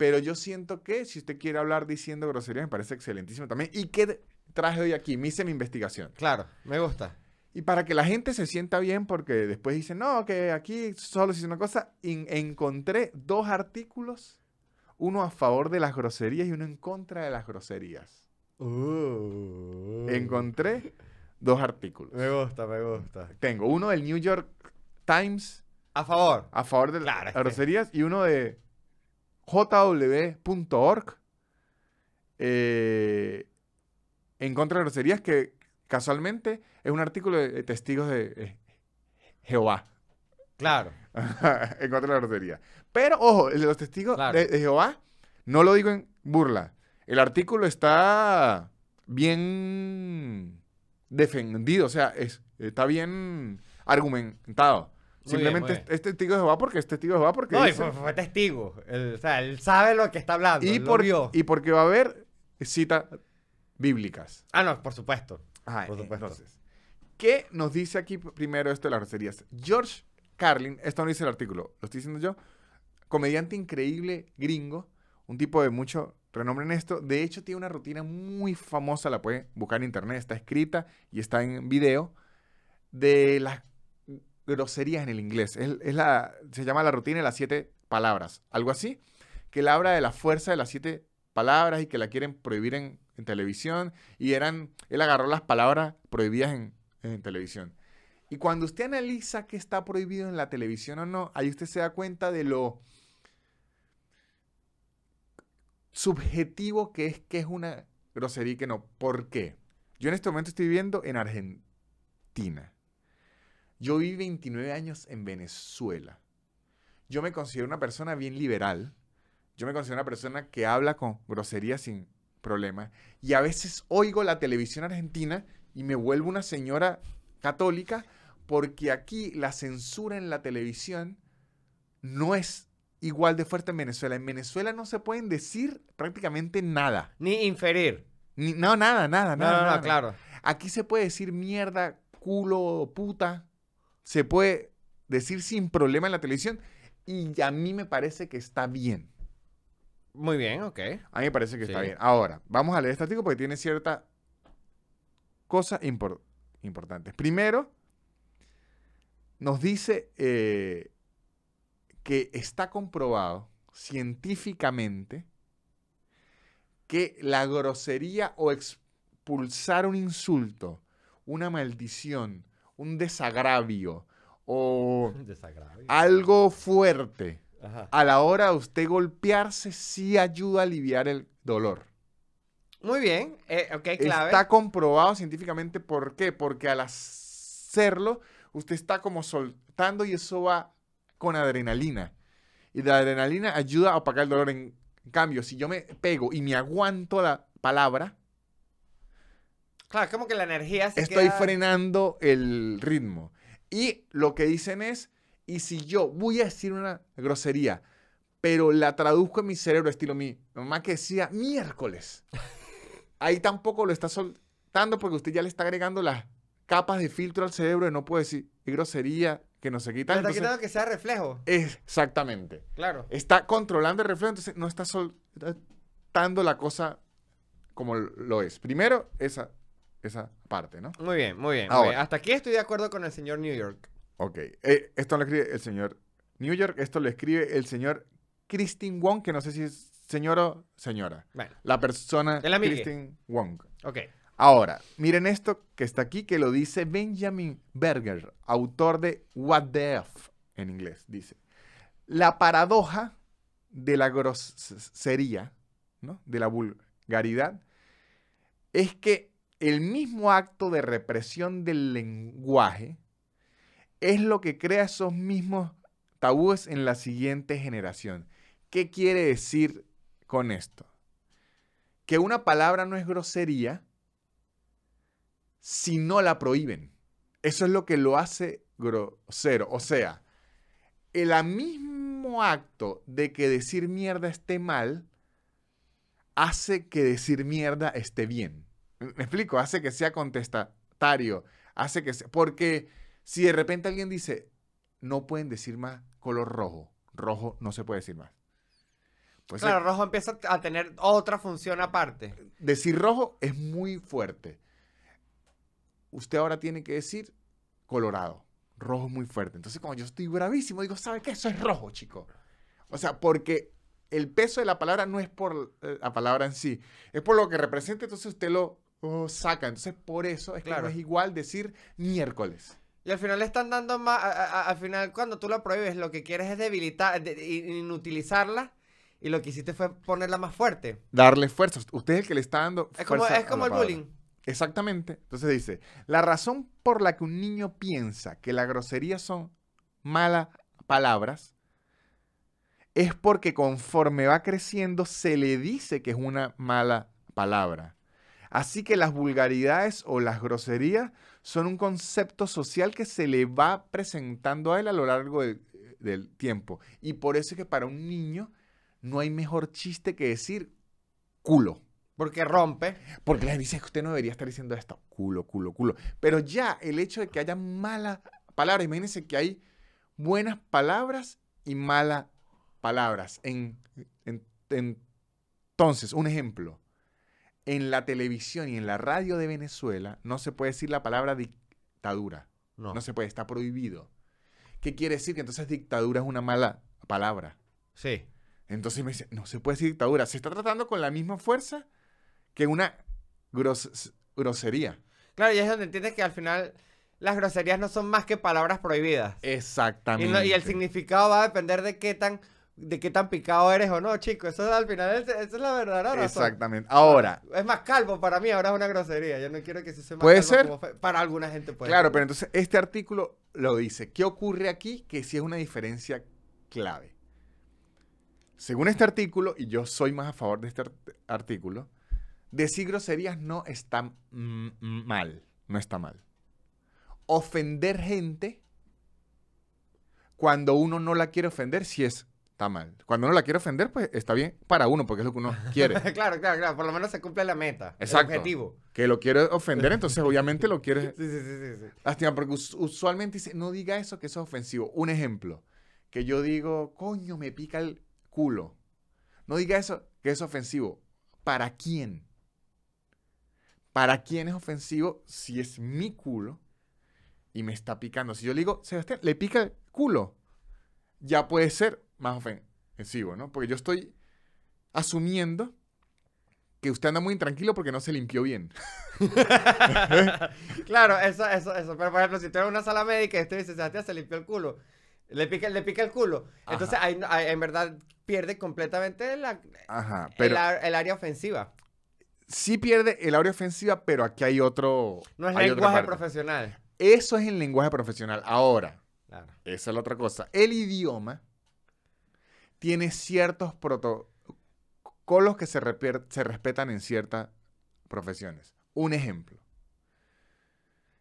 Speaker 1: pero yo siento que si usted quiere hablar diciendo groserías, me parece excelentísimo también. ¿Y qué traje hoy aquí? Me hice mi investigación. Claro, me gusta. Y para que la gente se sienta bien, porque después dicen, no, que aquí solo se una cosa, encontré dos artículos, uno a favor de las groserías y uno en contra de las groserías. Uh. Encontré dos artículos. Me gusta, me gusta. Tengo uno del New York Times. A favor. A favor de las groserías y uno de jw.org eh, en contra de groserías, que casualmente es un artículo de testigos de eh, Jehová. Claro. en contra de la grosería. Pero, ojo, el de los testigos de, Jehová, no lo digo en burla. El artículo está bien defendido, o sea, está bien argumentado. Simplemente este bien. es este testigo porque este testigo de Jehová
Speaker 2: porque. No, fue, testigo. o sea, él sabe lo que está hablando. Y, por,
Speaker 1: y porque va a haber citas bíblicas.
Speaker 2: Ah, no, por supuesto.
Speaker 1: por supuesto. Entonces, ¿qué nos dice aquí primero esto de las roserías George Carlin, esto no dice el artículo, lo estoy diciendo yo. Comediante increíble gringo, un tipo de mucho renombre en esto. De hecho, tiene una rutina muy famosa, la pueden buscar en internet, está escrita y está en video de las groserías en el inglés. Es, la, se llama la rutina de las siete palabras, algo así, que la habla de la fuerza de las siete palabras y que la quieren prohibir en, televisión. Y eran, él agarró las palabras prohibidas en, televisión. Y cuando usted analiza qué está prohibido en la televisión o no, ahí usted se da cuenta de lo subjetivo que es que es una grosería y que no. ¿Por qué? Yo en este momento estoy viviendo en Argentina. Yo viví 29 años en Venezuela. Yo me considero una persona bien liberal. Yo me considero una persona que habla con grosería sin problema. Y a veces oigo la televisión argentina y me vuelvo una señora católica porque aquí la censura en la televisión no es igual de fuerte en Venezuela. En Venezuela no se pueden decir prácticamente nada. Ni inferir. Ni, no, nada, nada, no, nada, no, claro. Aquí se puede decir mierda, culo, puta, se puede decir sin problema en la televisión y a mí me parece que está bien. Muy bien, ok. A mí me parece que está bien. Ahora, vamos a leer este artículo porque tiene ciertas cosas importantes. Primero, nos dice eh, que está comprobado científicamente que la grosería o expulsar un insulto, una maldición, un desagravio o algo fuerte, a la hora de usted golpearse sí ayuda a aliviar el dolor. Muy bien, eh, clave. Está comprobado científicamente por qué, porque al hacerlo usted está como soltando y eso va con adrenalina. Y la adrenalina ayuda a apagar el dolor. En cambio, si yo me pego y me aguanto la palabra,
Speaker 2: Claro, como que la energía se Estoy frenando
Speaker 1: el ritmo. Y lo que dicen es, y si yo voy a decir una grosería, pero la traduzco en mi cerebro, estilo mi mamá que decía miércoles. Ahí tampoco lo está soltando porque usted ya le está agregando las capas de filtro al cerebro y no puede decir grosería, que no se quita. Pero está quitando que
Speaker 2: sea reflejo.
Speaker 1: Exactamente. Claro. Está controlando el reflejo, entonces no está soltando la cosa como lo es. Primero, esa esa parte, ¿no? Muy bien, muy bien. Hasta
Speaker 2: aquí estoy de acuerdo con el señor New York.
Speaker 1: Ok. Eh, esto lo escribe el señor New York, esto lo escribe el señor Christine Wong, que no sé si es señor o señora. Bueno. La persona la Christine Wong. Ok. Ahora, miren esto que está aquí, que lo dice Benjamin Berger, autor de What the F en inglés. Dice, la paradoja de la grosería, ¿no? de la vulgaridad, es que el mismo acto de represión del lenguaje es lo que crea esos mismos tabúes en la siguiente generación. ¿Qué quiere decir con esto? Que una palabra no es grosería si no la prohíben. Eso es lo que lo hace grosero. O sea, el mismo acto de que decir mierda esté mal hace que decir mierda esté bien. Me explico, hace que sea contestatario, hace que sea, porque si de repente alguien dice, no pueden decir más color rojo, rojo no se puede decir más. Pues claro,
Speaker 2: rojo empieza a tener otra función aparte.
Speaker 1: Decir rojo es muy fuerte. Usted ahora tiene que decir colorado. Rojo es muy fuerte. Entonces, como yo estoy bravísimo, digo, ¿sabe qué? Eso es rojo, chico. O sea, porque el peso de la palabra no es por eh, la palabra en sí, es por lo que representa. Entonces, usted lo o saca. Entonces, por eso es claro. es igual decir miércoles. Y al final le están dando más, al final cuando tú la prohíbes, lo que quieres es
Speaker 2: debilitar, inutilizarla. Y lo que hiciste fue ponerla más fuerte.
Speaker 1: Darle fuerza, Usted es el que le está dando fuerza Es como, el bullying. Exactamente. Entonces dice, la razón por la que un niño piensa que la grosería son malas palabras es porque conforme va creciendo se le dice que es una mala palabra. Así que las vulgaridades o las groserías son un concepto social que se le va presentando a él a lo largo del, tiempo. Y por eso es que para un niño no hay mejor chiste que decir culo. Porque rompe. Porque le dice que usted no debería estar diciendo esto. Culo, culo, culo. Pero ya el hecho de que haya malas palabras, imagínense que hay buenas palabras y malas palabras. en, entonces, un ejemplo en la televisión y en la radio de Venezuela no se puede decir la palabra dictadura. No. se puede, está prohibido. ¿Qué quiere decir? Que entonces dictadura es una mala palabra. Sí. Entonces me dice, no se puede decir dictadura. Se está tratando con la misma fuerza que una grosería. Claro, y es donde entiendes que al final
Speaker 2: las groserías no son más que palabras
Speaker 1: prohibidas. Exactamente. y el
Speaker 2: significado va a depender de qué tan de qué tan picado eres o no, chico. Eso al final, esa es la verdadera razón. Exactamente. Ahora. Es más calvo para mí, ahora es una grosería. Yo no quiero que se sea más ¿Puede ser? para alguna gente puede Claro, pero
Speaker 1: entonces este artículo lo dice. ¿Qué ocurre aquí? Que sí es una diferencia clave. Según este artículo, y yo soy más a favor de este artículo, decir groserías no está mal. No está mal. Ofender gente cuando uno no la quiere ofender, si es está mal. Cuando uno la quiere ofender, pues está bien para uno, porque es lo que uno quiere. claro, claro, claro.
Speaker 2: Por lo menos se cumple la meta. Exacto. El objetivo.
Speaker 1: Que lo quiere ofender, entonces obviamente lo quiere. sí, sí, sí, sí. porque usualmente dice, no diga eso, que eso es ofensivo. Un ejemplo, que yo digo, coño, me pica el culo. No diga eso, que es ofensivo. ¿Para quién? ¿Para quién es ofensivo si es mi culo y me está picando? Si yo le digo, Sebastián, le pica el culo, ya puede ser más ofensivo, ¿no? Porque yo estoy asumiendo que usted anda muy intranquilo porque no se limpió bien.
Speaker 2: claro, eso, eso, eso. Pero, por ejemplo, si tú en una sala médica y usted dice, Sebastián se limpió el culo, le pica, le pica el culo. Entonces, ahí, en verdad, pierde completamente la, el, área ofensiva.
Speaker 1: Sí pierde el área ofensiva, pero aquí hay otro... No es lenguaje
Speaker 2: profesional.
Speaker 1: Eso es el lenguaje profesional. Ahora, esa es la otra cosa. El idioma tiene ciertos protocolos que se, respetan en ciertas profesiones. Un ejemplo.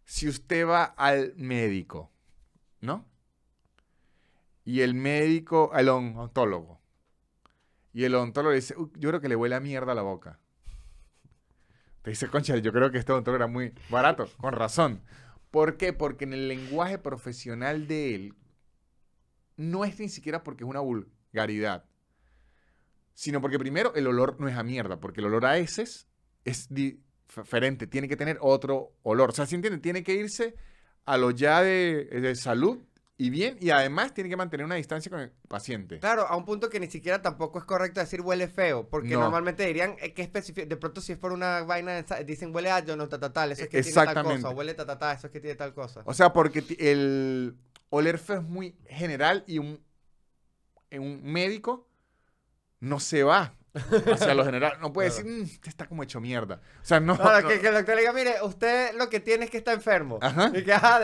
Speaker 1: Si usted va al médico, ¿no? Y el médico, al ontólogo. Y el ontólogo dice, yo creo que le huele a mierda la boca. Te dice, concha, yo creo que este ontólogo era muy barato, con razón. ¿Por qué? Porque en el lenguaje profesional de él, no es ni siquiera porque es una, bul Garidad sino porque primero el olor no es a mierda, porque el olor a heces es diferente, tiene que tener otro olor. O sea, ¿se ¿sí entiende? Tiene que irse a lo ya de, salud y bien, y además tiene que mantener una distancia con el paciente. Claro, a un punto que ni siquiera tampoco es correcto decir huele feo, porque normalmente dirían eh, que específico,
Speaker 2: de pronto si es por una vaina, dicen huele a yo no, ta, eso es que tiene tal cosa, huele ta, eso es que tiene
Speaker 1: tal cosa. O sea, porque el oler feo es muy general y un un médico no se va hacia lo general. No puede decir, usted mm, está como hecho mierda. O sea, no. que, el
Speaker 2: doctor le diga, mire, usted lo que tiene es que está enfermo.
Speaker 1: Ajá. Y que, ah,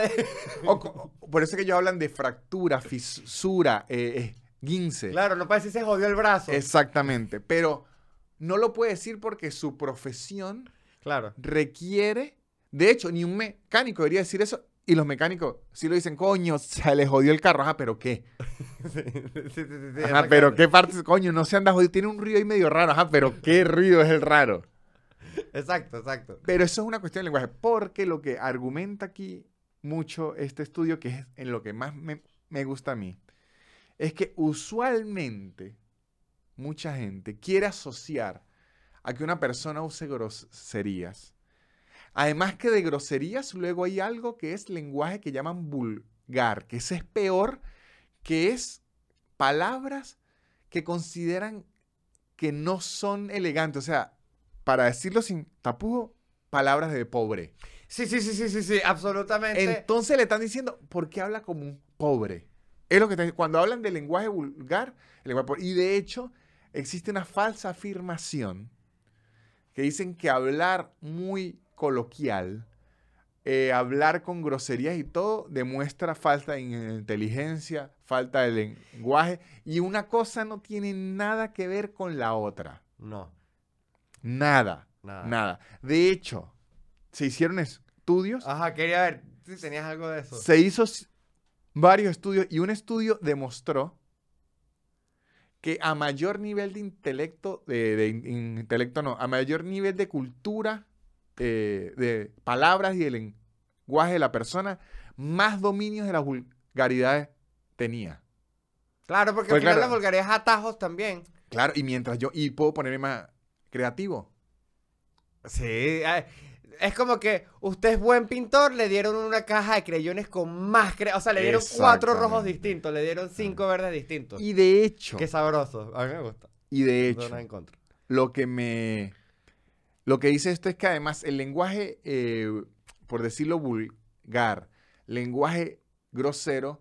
Speaker 1: por eso que ellos hablan de fractura, fisura, eh, guince. Claro, no puede decir se jodió el brazo. Exactamente. Pero no lo puede decir porque su profesión claro. requiere. De hecho, ni un mecánico debería decir eso y los mecánicos sí lo dicen, coño, se le jodió el carro. Ajá, pero qué. Ajá, pero qué parte, coño, no se anda jodido. Tiene un ruido ahí medio raro. Ajá, pero qué ruido es el raro. Exacto, exacto. Pero eso es una cuestión de lenguaje, porque lo que argumenta aquí mucho este estudio, que es en lo que más me, me gusta a mí, es que usualmente mucha gente quiere asociar a que una persona use groserías Además que de groserías, luego hay algo que es lenguaje que llaman vulgar, que ese es peor, que es palabras que consideran que no son elegantes. O sea, para decirlo sin tapujo, palabras de pobre. Sí, sí, sí, sí, sí, sí, absolutamente. Entonces le están diciendo, ¿por qué habla como un pobre? Es lo que diciendo. cuando hablan de lenguaje vulgar, y de hecho existe una falsa afirmación que dicen que hablar muy coloquial, eh, hablar con groserías y todo demuestra falta de inteligencia, falta de lenguaje y una cosa no tiene nada que ver con la otra. No. Nada. Nada. De hecho, se hicieron estudios. Ajá, quería ver si tenías algo de eso. Se hizo varios estudios y un estudio demostró que a mayor nivel de intelecto, de, intelecto no, a mayor nivel de cultura eh, de palabras y el lenguaje de la persona, más dominios de las vulgaridades tenía. Claro, porque pues la
Speaker 2: vulgaridad atajos también.
Speaker 1: Claro, y mientras yo, y puedo ponerme más creativo.
Speaker 2: Sí, es como que usted es buen pintor, le dieron una caja de creyones con más creyones O sea, le dieron cuatro rojos distintos, le dieron cinco verdes distintos. Y de hecho... Qué sabroso, a mí me gusta.
Speaker 1: Y de hecho, lo que me lo que dice esto es que además el lenguaje, eh, por decirlo vulgar, lenguaje grosero,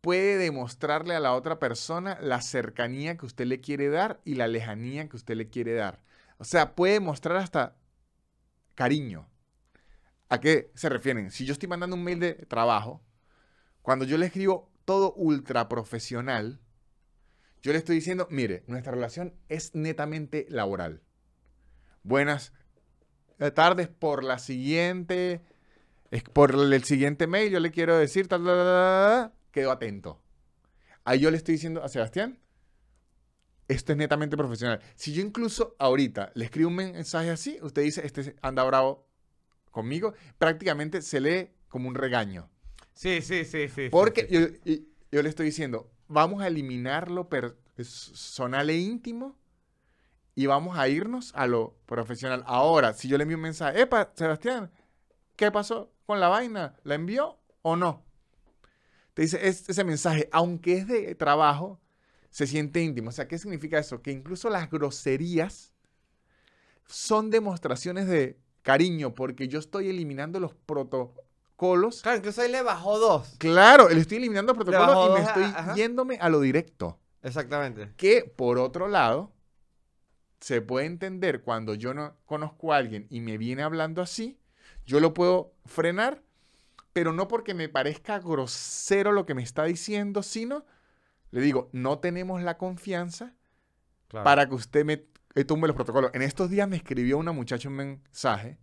Speaker 1: puede demostrarle a la otra persona la cercanía que usted le quiere dar y la lejanía que usted le quiere dar. O sea, puede mostrar hasta cariño. ¿A qué se refieren? Si yo estoy mandando un mail de trabajo, cuando yo le escribo todo ultra profesional, yo le estoy diciendo, mire, nuestra relación es netamente laboral. Buenas eh, tardes por la siguiente, es por el siguiente mail, yo le quiero decir, tal, quedo atento. Ahí yo le estoy diciendo a Sebastián, esto es netamente profesional. Si yo incluso ahorita le escribo un mensaje así, usted dice, este anda bravo conmigo, prácticamente se lee como un regaño.
Speaker 2: Sí, sí, sí, sí. Porque
Speaker 1: Yo, yo, le estoy diciendo, vamos a eliminar lo personal e íntimo y vamos a irnos a lo profesional. Ahora, si yo le envío un mensaje, epa, Sebastián, ¿qué pasó con la vaina? ¿La envió o no? Te dice ese mensaje, aunque es de trabajo, se siente íntimo. O sea, ¿qué significa eso? Que incluso las groserías son demostraciones de cariño, porque yo estoy eliminando los protocolos. Claro, incluso ahí le bajó dos. Claro, le estoy eliminando protocolos y me estoy yéndome a lo directo. Exactamente. Que por otro lado, se puede entender cuando yo no conozco a alguien y me viene hablando así, yo lo puedo frenar, pero no porque me parezca grosero lo que me está diciendo, sino le digo, no tenemos la confianza para que usted me eh, tumbe los protocolos. En estos días me escribió una muchacha un mensaje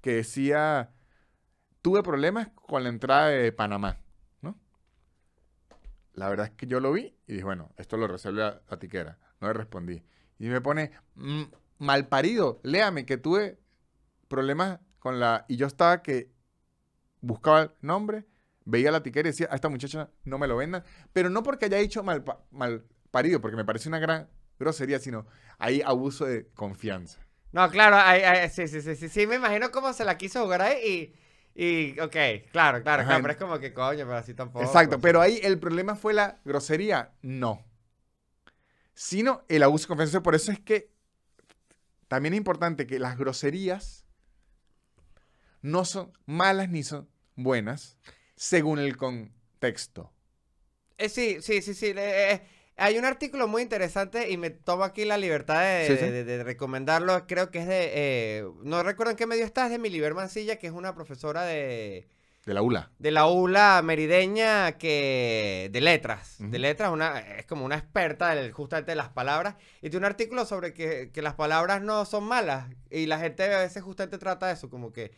Speaker 1: que decía, tuve problemas con la entrada de Panamá, ¿no? La verdad es que yo lo vi y dije, bueno, esto lo resuelve a, a tiquera. No le respondí. Y me pone, mm, mal malparido, léame que tuve problemas con la... Y yo estaba que buscaba el nombre, veía la tiquera y decía, a esta muchacha no me lo vendan. Pero no porque haya dicho mal, mal parido, porque me parece una gran grosería, sino hay abuso de confianza. No,
Speaker 2: claro, sí, sí, sí, sí, me imagino cómo se la quiso jugar ahí y, y ok, claro, claro, claro, pero es como que coño, pero así tampoco. Exacto,
Speaker 1: pero ahí el problema fue la grosería, no sino el abuso de confianza. Por eso es que también es importante que las groserías no son malas ni son buenas según el contexto.
Speaker 2: Eh, sí, sí, sí, sí. Eh, eh, hay un artículo muy interesante y me tomo aquí la libertad de, recomendarlo. Creo que es de. no recuerdo en qué medio está, es de Miliber Mancilla, que es una profesora de de la ULA. De la ULA merideña que de letras. De letras una, es como una experta del, justamente de las palabras. Y tiene un artículo sobre que, las palabras no son malas. Y la gente a veces justamente trata eso, como que...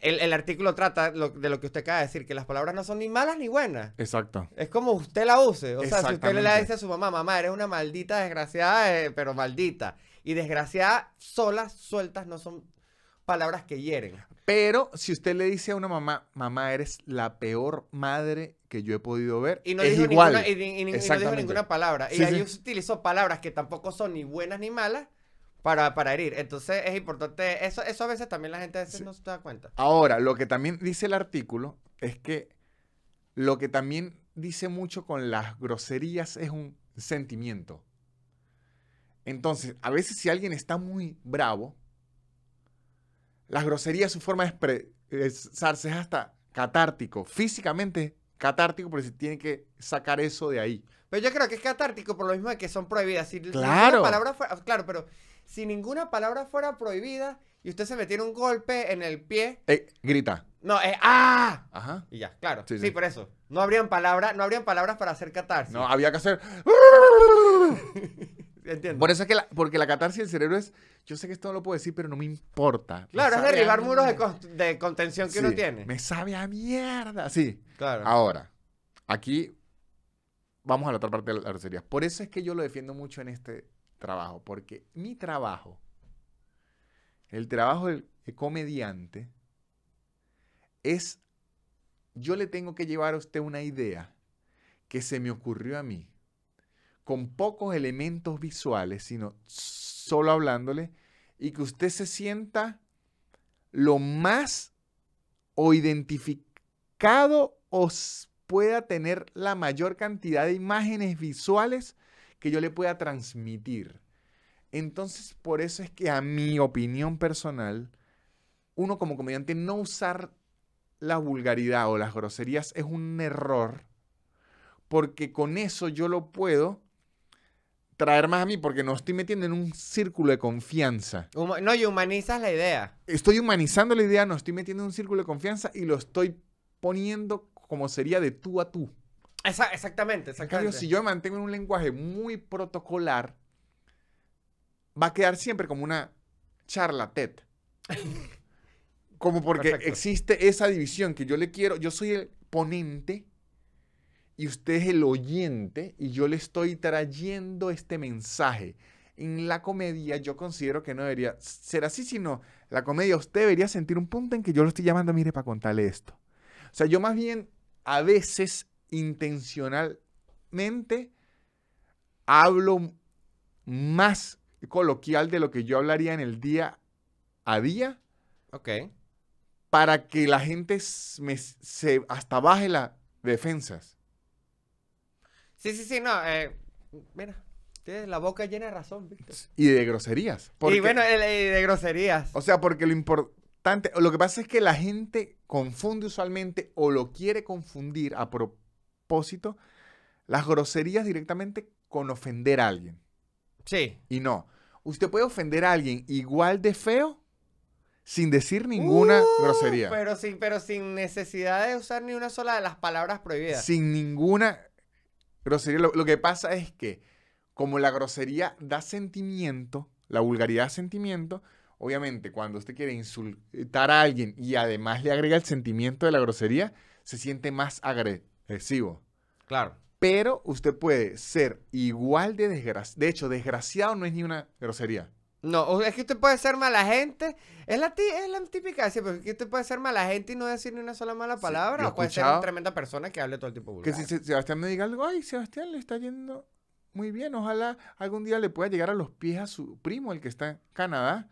Speaker 2: El, artículo trata de lo que usted acaba de decir, que las palabras no son ni malas ni buenas. Exacto. Es como usted la use. O sea, si usted le dice a su mamá, mamá, eres una maldita desgraciada, eh, pero maldita. Y desgraciada, solas, sueltas, no son palabras que hieren.
Speaker 1: Pero si usted le dice a una mamá, mamá, eres la peor madre que yo he podido ver, y no es dijo Ninguna, ninguna palabra. y ahí
Speaker 2: utilizó palabras que tampoco son ni buenas ni malas para, para herir. Entonces es importante, eso, eso a veces también la gente a veces no se da cuenta.
Speaker 1: Ahora, lo que también dice el artículo es que lo que también dice mucho con las groserías es un sentimiento. Entonces, a veces si alguien está muy bravo, las groserías, su forma de expresarse es hasta catártico. Físicamente catártico pero se tiene que sacar eso de ahí. Pero yo creo
Speaker 2: que es catártico por lo mismo de que son prohibidas. Si claro. claro, pero si ninguna palabra fuera prohibida y usted se metiera un golpe en el pie.
Speaker 1: Eh, grita.
Speaker 2: No, es eh, ¡ah!
Speaker 1: Ajá. Y ya, claro. Sí, por eso.
Speaker 2: No habrían, no habrían palabras para hacer catarsis. No,
Speaker 1: había que hacer. Por eso es que la, porque la catarsis del cerebro es, yo sé que esto no lo puedo decir, pero no me importa. Claro, es derribar muros de, contención que uno tiene. Me sabe a mierda. Sí. Claro. Ahora, aquí vamos a la otra parte de las grosería. Por eso es que yo lo defiendo mucho en este trabajo, porque mi trabajo, el trabajo del comediante, es, yo le tengo que llevar a usted una idea que se me ocurrió a mí con pocos elementos visuales, sino solo hablándole, y que usted se sienta lo más o identificado o pueda tener la mayor cantidad de imágenes visuales que yo le pueda transmitir. Entonces, por eso es que a mi opinión personal, uno como comediante no usar la vulgaridad o las groserías es un error, porque con eso yo lo puedo traer más a mí porque no estoy metiendo en un círculo de confianza. no, y humanizas la idea. Estoy humanizando la idea, no estoy metiendo en un círculo de confianza y lo estoy poniendo como sería de tú a tú. exactamente, exactamente. si yo me mantengo en un lenguaje muy protocolar, va a quedar siempre como una charla TED. como porque existe esa división que yo le quiero, yo soy el ponente y usted es el oyente y yo le estoy trayendo este mensaje. En la comedia yo considero que no debería ser así, sino la comedia usted debería sentir un punto en que yo lo estoy llamando, mire, para contarle esto. O sea, yo más bien a veces intencionalmente hablo más coloquial de lo que yo hablaría en el día a día. Ok. Para que la gente se hasta baje las defensas.
Speaker 2: Sí, sí, sí, no. Eh, mira, la boca llena de razón, Víctor.
Speaker 1: Y de groserías. y bueno, y de groserías. O sea, porque lo importante, lo que pasa es que la gente confunde usualmente o lo quiere confundir a propósito las groserías directamente con ofender a alguien. Sí. Y no. Usted puede ofender a alguien igual de feo sin decir ninguna uh, grosería. Pero
Speaker 2: sin, pero sin necesidad de usar ni una sola de las palabras prohibidas.
Speaker 1: Sin ninguna grosería. Lo, que pasa es que como la grosería da sentimiento, la vulgaridad da sentimiento, obviamente cuando usted quiere insultar a alguien y además le agrega el sentimiento de la grosería, se siente más agresivo. Claro. Pero usted puede ser igual de desgraciado. De hecho, desgraciado no es ni una grosería. No, es que usted puede
Speaker 2: ser mala gente. Es la, es la típica, que usted puede ser mala gente y no decir ni una sola mala palabra. o puede ser una tremenda persona que hable todo el tiempo
Speaker 1: vulgar. Que si, Sebastián me diga algo, ay, Sebastián le está yendo muy bien. Ojalá algún día le pueda llegar a los pies a su primo, el que está en Canadá.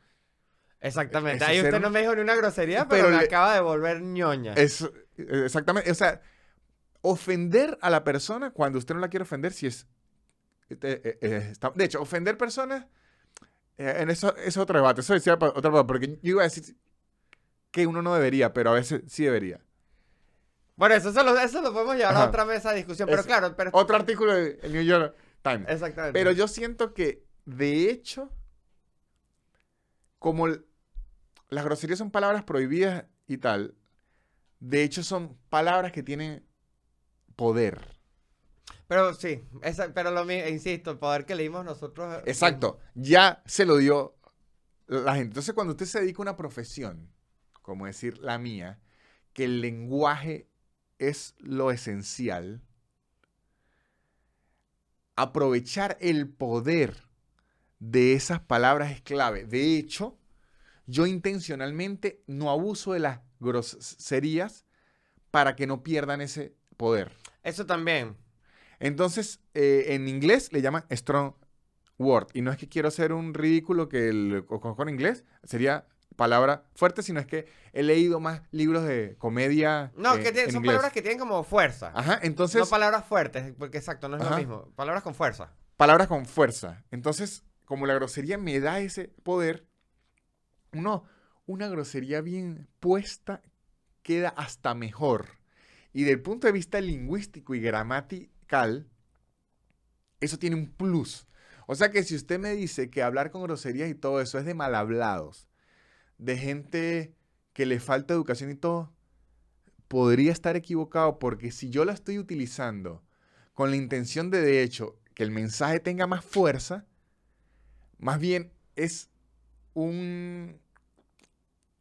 Speaker 1: Exactamente. Ahí usted no me dijo ni una grosería, pero, le... acaba de volver ñoña. Eh, exactamente. O sea, ofender a la persona cuando usted no la quiere ofender, si es... Eh, eh, de hecho, ofender personas eh, en eso es otro debate. otra porque yo iba a decir que uno no debería, pero a veces sí debería. Bueno, eso, eso, lo, podemos llevar a otra mesa de discusión, pero claro. Otro artículo del New York Times.
Speaker 2: Exactamente. Pero
Speaker 1: yo siento que, de hecho, como las groserías son palabras prohibidas y tal, de hecho son palabras que tienen poder. Pero sí, pero
Speaker 2: lo insisto, el poder que leímos nosotros. Eh,
Speaker 1: Exacto, ya se lo dio la gente. Entonces, cuando usted se dedica a una profesión, como decir la mía, que el lenguaje es lo esencial, aprovechar el poder de esas palabras es clave. De hecho, yo intencionalmente no abuso de las groserías para que no pierdan ese poder. Eso también. Entonces, eh, en inglés le llaman strong word. Y no es que quiero hacer un ridículo que el con inglés sería palabra fuerte, sino es que he leído más libros de comedia. No, que eh, son palabras que
Speaker 2: tienen como fuerza. Ajá, entonces. No palabras fuertes, porque exacto, no es lo mismo. Palabras con
Speaker 1: fuerza. Palabras con fuerza. Entonces, como la grosería me da ese poder, uno, una grosería bien puesta queda hasta mejor. Y del punto de vista lingüístico y gramático, eso tiene un plus. O sea que si usted me dice que hablar con groserías y todo eso es de mal hablados, de gente que le falta educación y todo, podría estar equivocado porque si yo la estoy utilizando con la intención de, de hecho, que el mensaje tenga más fuerza, más bien es un,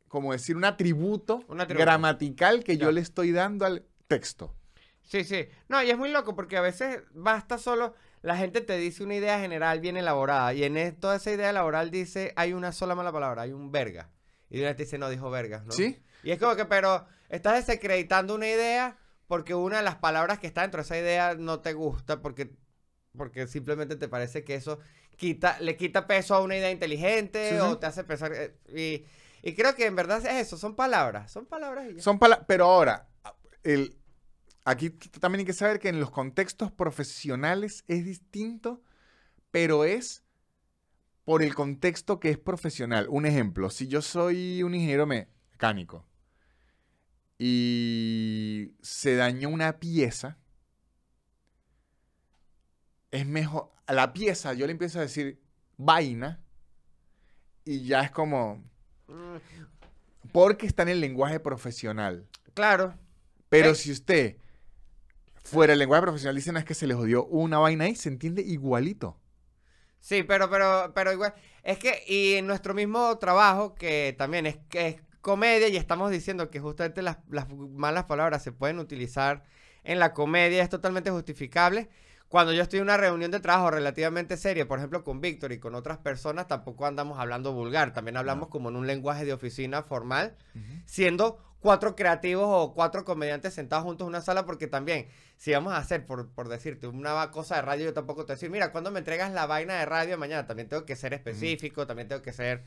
Speaker 1: como decir, un atributo, gramatical que yo le estoy dando al texto.
Speaker 2: Sí, sí. No, y es muy loco porque a veces basta solo, la gente te dice una idea general bien elaborada y en toda esa idea laboral dice, hay una sola mala palabra, hay un verga. Y una te dice, no, dijo verga, ¿no? Sí. Y es como que, pero estás desacreditando una idea porque una de las palabras que está dentro de esa idea no te gusta porque, porque simplemente te parece que eso quita, le quita peso a una idea inteligente o te hace pensar...
Speaker 1: Eh, y, creo que en verdad es eso, son palabras, son
Speaker 2: palabras. Son
Speaker 1: palabras, pero ahora, el aquí también hay que saber que en los contextos profesionales es distinto, pero es por el contexto que es profesional. Un ejemplo, si yo soy un ingeniero mecánico y se dañó una pieza, es mejor, a la pieza yo le empiezo a decir vaina y ya es como... Mm. Porque está en el lenguaje profesional. Claro. Pero si usted Fuera el lenguaje profesional dicen es que se les odió una vaina y se entiende igualito.
Speaker 2: Sí, pero, pero, pero igual. Es que, y en nuestro mismo trabajo, que también es, que es comedia, y estamos diciendo que justamente las, malas palabras se pueden utilizar en la comedia, es totalmente justificable cuando yo estoy en una reunión de trabajo relativamente seria, por ejemplo, con Víctor y con otras personas, tampoco andamos hablando vulgar, también hablamos como en un lenguaje de oficina formal, siendo cuatro creativos o cuatro comediantes sentados juntos en una sala, porque también, si vamos a hacer, por, decirte, una cosa de radio, yo tampoco te decir, mira, cuando me entregas la vaina de radio mañana, también tengo que ser específico, también tengo que ser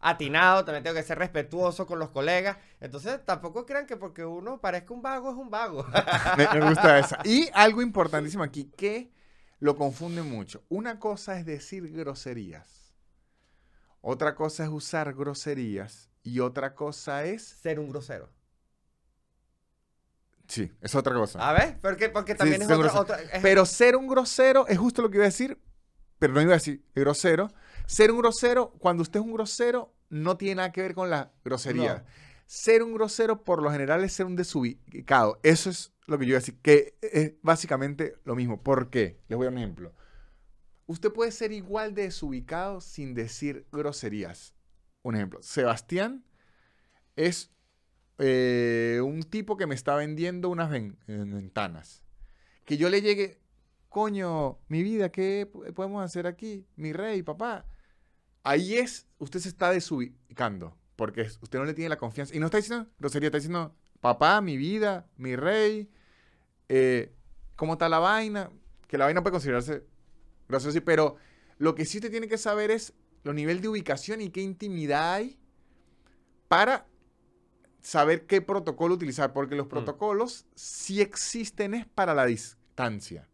Speaker 2: atinado, también tengo que ser respetuoso con los colegas. Entonces, tampoco crean que porque uno parezca un vago es un vago. me, gusta esa. Y
Speaker 1: algo importantísimo aquí, que lo confunde mucho. Una cosa es decir groserías. Otra cosa es usar groserías. Y otra cosa es... Ser un grosero. Sí, es otra cosa. A ver, porque, también es, otra, otra Pero ser un grosero es justo lo que iba a decir, pero no iba a decir grosero. Ser un grosero, cuando usted es un grosero, no tiene nada que ver con la grosería. Ser un grosero, por lo general, es ser un desubicado. Eso es lo que yo iba a decir, que es básicamente lo mismo. ¿Por qué? Les voy a dar un ejemplo. Usted puede ser igual de desubicado sin decir groserías. Un ejemplo, Sebastián es eh, un tipo que me está vendiendo unas eh, ventanas. Que yo le llegue, coño, mi vida, ¿qué podemos hacer aquí? Mi rey, papá. Ahí es, usted se está desubicando, porque usted no le tiene la confianza. Y no está diciendo grosería, está diciendo, papá, mi vida, mi rey, eh, ¿cómo está la vaina? Que la vaina puede considerarse sí pero lo que sí usted tiene que saber es lo nivel de ubicación y qué intimidad hay para saber qué protocolo utilizar, porque los mm. protocolos si existen es para la distancia.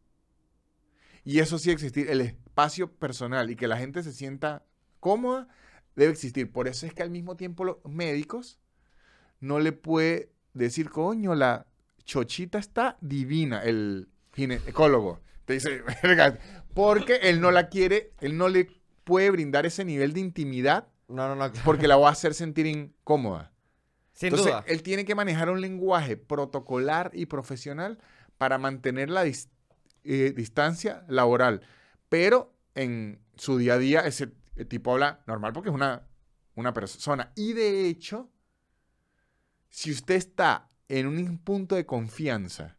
Speaker 1: Y eso sí existir, el espacio personal y que la gente se sienta cómoda debe existir. Por eso es que al mismo tiempo los médicos no le puede decir, coño, la chochita está divina, el ginecólogo. Te dice, porque él no la quiere, él no le puede brindar ese nivel de intimidad. Porque la va a hacer sentir incómoda. Entonces, él tiene que manejar un lenguaje protocolar y profesional para mantener la eh, distancia laboral. Pero en su día a día, ese tipo habla normal porque es una, una persona. Y de hecho, si usted está en un punto de confianza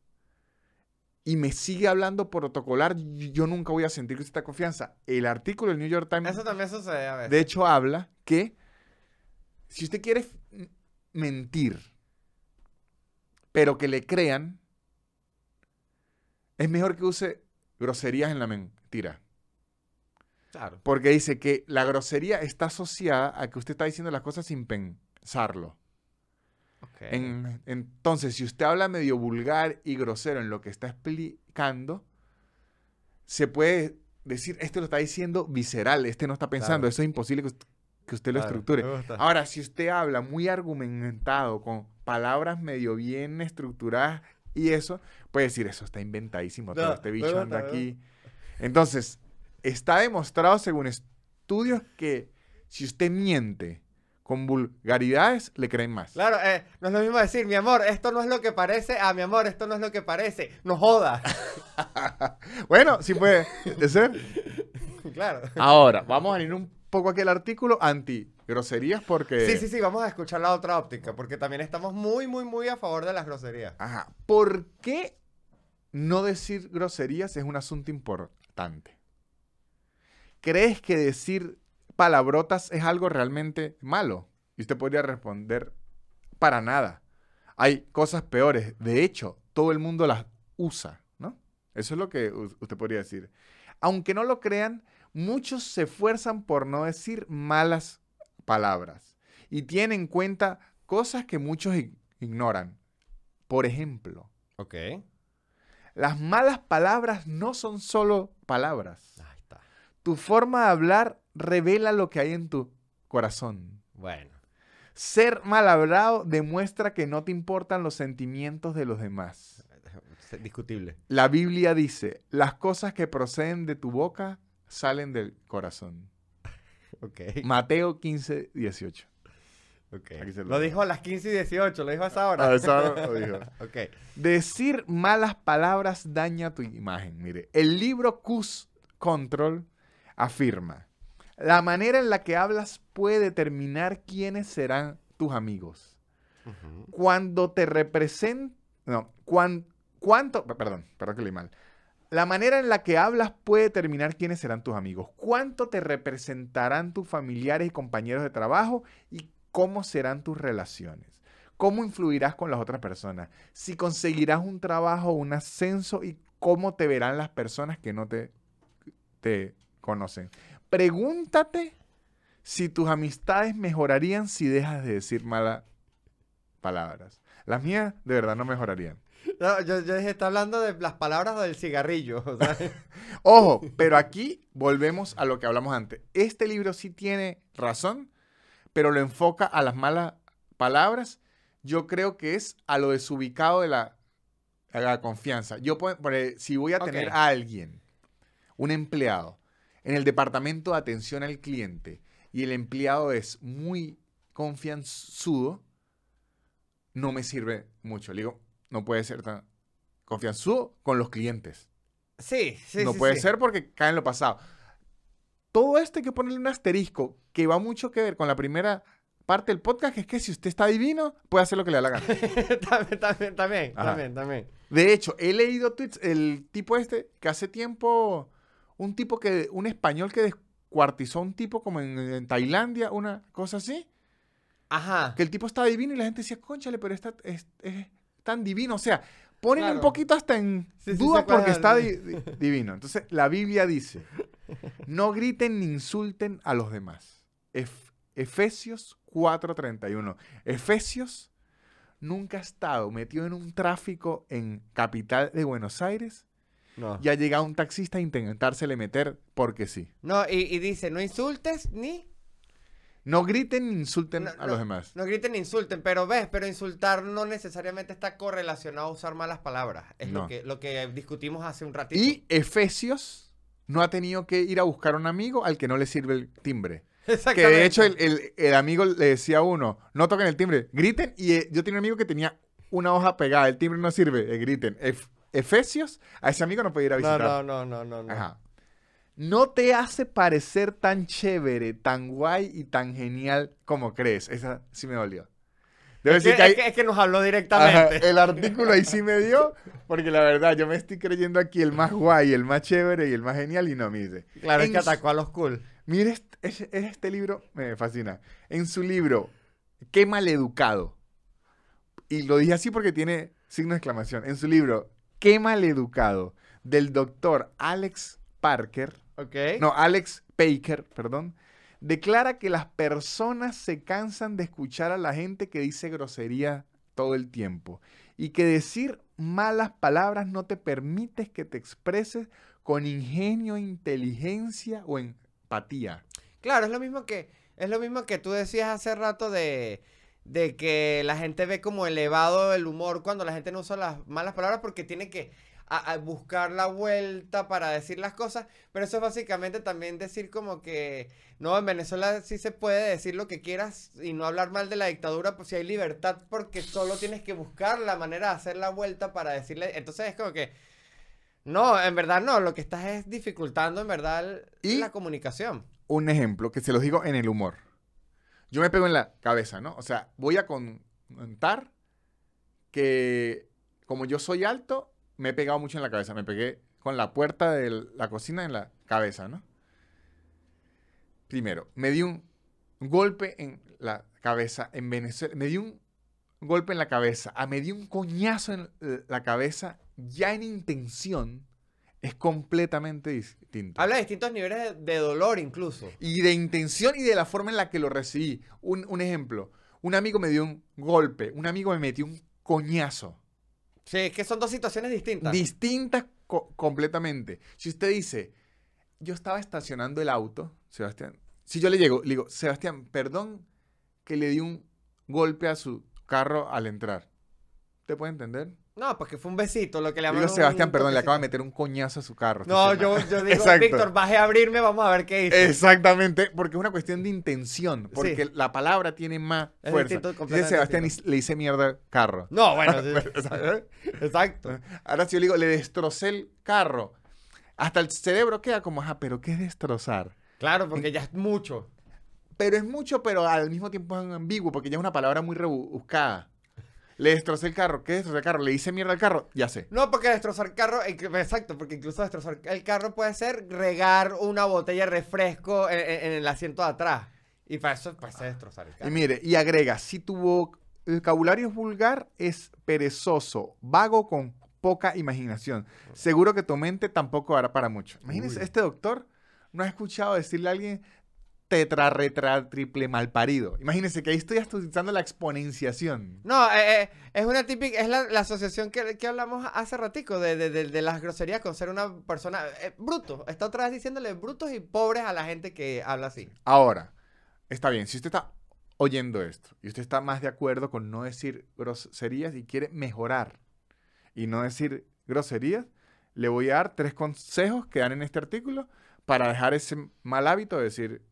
Speaker 1: y me sigue hablando protocolar, yo nunca voy a sentir que está confianza. El artículo del New York Times. De hecho, habla que si usted quiere mentir, pero que le crean, es mejor que use groserías en la mentira. Porque dice que la grosería está asociada a que usted está diciendo las cosas sin pensarlo. entonces, si usted habla medio vulgar y grosero en lo que está explicando, se puede decir, este lo está diciendo visceral, este no está pensando, eso es imposible que, que usted lo estructure. Ahora, si usted habla muy argumentado, con palabras medio bien estructuradas y eso, puede decir, eso está inventadísimo, todo este bicho anda aquí. Entonces, está demostrado según estudios que si usted miente con vulgaridades, le creen más.
Speaker 2: Claro, eh, no es lo mismo decir, mi amor, esto no es lo que parece, ah, mi amor, esto no es lo que parece, no joda.
Speaker 1: bueno, si puede ser.
Speaker 2: claro.
Speaker 1: Ahora, vamos a ir un poco aquel artículo anti groserías porque... Sí, sí, sí,
Speaker 2: vamos a escuchar la otra óptica, porque también estamos muy, muy, muy a favor de las groserías.
Speaker 1: Ajá. ¿Por qué no decir groserías es un asunto importante? ¿Crees que decir palabrotas es algo realmente malo? Y usted podría responder, para nada. Hay cosas peores. De hecho, todo el mundo las usa, ¿no? Eso es lo que usted podría decir. Aunque no lo crean, muchos se esfuerzan por no decir malas palabras y tienen en cuenta cosas que muchos ignoran. Por ejemplo, okay. las malas palabras no son solo palabras. Ahí está. Tu forma de hablar revela lo que hay en tu corazón. Bueno. Ser mal hablado demuestra que no te importan los sentimientos de los demás. Discutible. La Biblia dice, las cosas que proceden de tu boca salen del corazón. Okay. Mateo 15, 18. Okay. Lo,
Speaker 2: dijo a las 15 y 18, lo dijo a esa hora. A ah, esa hora lo dijo.
Speaker 1: Decir malas palabras daña tu imagen. Mire, el libro Cus Control afirma, la manera en la que hablas puede determinar quiénes serán tus amigos. Cuando te representan, no, cuan, cuánto, perdón, perdón que leí mal. La manera en la que hablas puede determinar quiénes serán tus amigos, cuánto te representarán tus familiares y compañeros de trabajo y cómo serán tus relaciones, cómo influirás con las otras personas, si conseguirás un trabajo o un ascenso y cómo te verán las personas que no te, te conocen. Pregúntate si tus amistades mejorarían si dejas de decir malas palabras. Las mías de verdad no mejorarían yo, dije, está hablando de las palabras del cigarrillo. Ojo, pero aquí volvemos a lo que hablamos antes. Este libro sí tiene razón, pero lo enfoca a las malas palabras. Yo creo que es a lo desubicado de la, confianza. Yo, e, si voy a tener a alguien, un empleado, en el departamento de atención al cliente y el empleado es muy confianzudo, no me sirve mucho. digo, no puede ser tan confianzudo con los clientes.
Speaker 2: Sí, sí. No puede ser
Speaker 1: porque cae en lo pasado. Todo esto hay que ponerle un asterisco que va mucho que ver con la primera parte del podcast, que es que si usted está divino, puede hacer lo que le haga. también, también, también, De hecho, he leído tweets, el tipo este, que hace tiempo, un tipo que, un español que descuartizó a un tipo como en, Tailandia, una cosa así. Ajá. Que el tipo está divino y la gente decía, conchale, pero está tan divino. O sea, ponen un poquito hasta en duda porque está divino. Entonces, la Biblia dice, no griten ni insulten a los demás. Efesios 4:31. Efesios nunca ha estado metido en un tráfico en capital de Buenos Aires. No. Y ha llegado un taxista a intentársele meter porque sí. No, y dice, no insultes ni no griten ni insulten a los demás.
Speaker 2: No griten ni insulten, pero ves, pero insultar no necesariamente está correlacionado a usar malas palabras. Es lo, que, discutimos hace un ratito. Y
Speaker 1: Efesios no ha tenido que ir a buscar a un amigo al que no le sirve el timbre. Que de hecho el, amigo le decía a uno, no toquen el timbre, griten. Y eh, yo tenía un amigo que tenía una hoja pegada, el timbre no sirve, eh, griten. Efesios, a ese amigo no puede ir a visitar. No,
Speaker 2: no, no, no, no. Ajá
Speaker 1: no te hace parecer tan chévere, tan guay y tan genial como crees. Esa sí me dolió. Debe es, que,
Speaker 2: es, que, nos habló directamente.
Speaker 1: el artículo ahí sí me dio, porque la verdad, yo me estoy creyendo aquí el más guay, el más chévere y el más genial, y no me dice. Claro, es que atacó a los cool. Mire, este, este libro me fascina. En su libro, Qué maleducado. Y lo dije así porque tiene signo de exclamación. En su libro, Qué maleducado, del doctor Alex Parker, no, Alex Baker, perdón. Declara que las personas se cansan de escuchar a la gente que dice grosería todo el tiempo y que decir malas palabras no te permite que te expreses con ingenio, inteligencia o empatía.
Speaker 2: Claro, es lo mismo que es lo mismo que tú decías hace rato de de que la gente ve como elevado el humor cuando la gente no usa las malas palabras porque tiene que a, buscar la vuelta para decir las cosas, pero eso es básicamente también decir como que, no, en Venezuela sí se puede decir lo que quieras y no hablar mal de la dictadura, pues si hay libertad, porque solo tienes que buscar la manera de hacer la vuelta para decirle, entonces es como que... No, en verdad no, lo que estás es dificultando en
Speaker 1: verdad la comunicación. Un ejemplo que se los digo en el humor. Yo me pego en la cabeza, ¿no? O sea, voy a contar que como yo soy alto, me he pegado mucho en la cabeza. Me pegué con la puerta de la cocina en la cabeza, ¿no? Primero, me di un golpe en la cabeza en Venezuela. Me di un golpe en la cabeza. A ah, me di un coñazo en la cabeza ya en intención. Es completamente distinto. Habla de distintos niveles de, dolor incluso. Y de intención y de la forma en la que lo recibí. Un, un ejemplo. Un amigo me dio un golpe. Un amigo me metió un coñazo. Sí, es que son dos situaciones distintas. Distintas completamente. Si usted dice, yo estaba estacionando el auto, Sebastián, si yo le llego, le digo, Sebastián, perdón que le di un golpe a su carro al entrar. ¿Te puede entender? No,
Speaker 2: porque fue un besito lo que le Digo, Sebastián, perdón, le
Speaker 1: acaba de meter un coñazo a su carro. No, yo, yo, digo, Víctor, baje a abrirme, vamos a ver qué dice. Exactamente, porque es una cuestión de intención, porque la palabra tiene más fuerza. Dice Sebastián, le hice mierda al carro. No, bueno. sí. Exacto. Ahora si yo le digo, le destrocé el carro, hasta el cerebro queda como, ajá, pero ¿qué es destrozar? Claro, porque ya es mucho. Pero es mucho, pero al mismo tiempo es ambiguo, porque ya es una palabra muy rebuscada le destrocé el carro, ¿qué destrocé el carro? Le hice mierda al carro, ya sé.
Speaker 2: No, porque destrozar el carro, exacto, porque incluso destrozar el carro puede ser regar una botella de refresco en, el asiento de atrás. Y para eso pues, es destrozar el
Speaker 1: carro. Y mire, y agrega, si tu vocabulario es vulgar, es perezoso, vago con poca imaginación. Seguro que tu mente tampoco hará para mucho. Imagínense, este doctor no ha escuchado decirle a alguien tetra, retra, triple malparido. Imagínense que ahí estoy utilizando la exponenciación.
Speaker 2: No, eh, eh, es una típica, es la, asociación que, hablamos hace ratico de, las groserías con ser una persona eh, bruto. Está otra vez diciéndole brutos y pobres a la gente que habla así.
Speaker 1: Ahora, está bien, si usted está oyendo esto y usted está más de acuerdo con no decir groserías y quiere mejorar y no decir groserías, le voy a dar tres consejos que dan en este artículo para dejar ese mal hábito de decir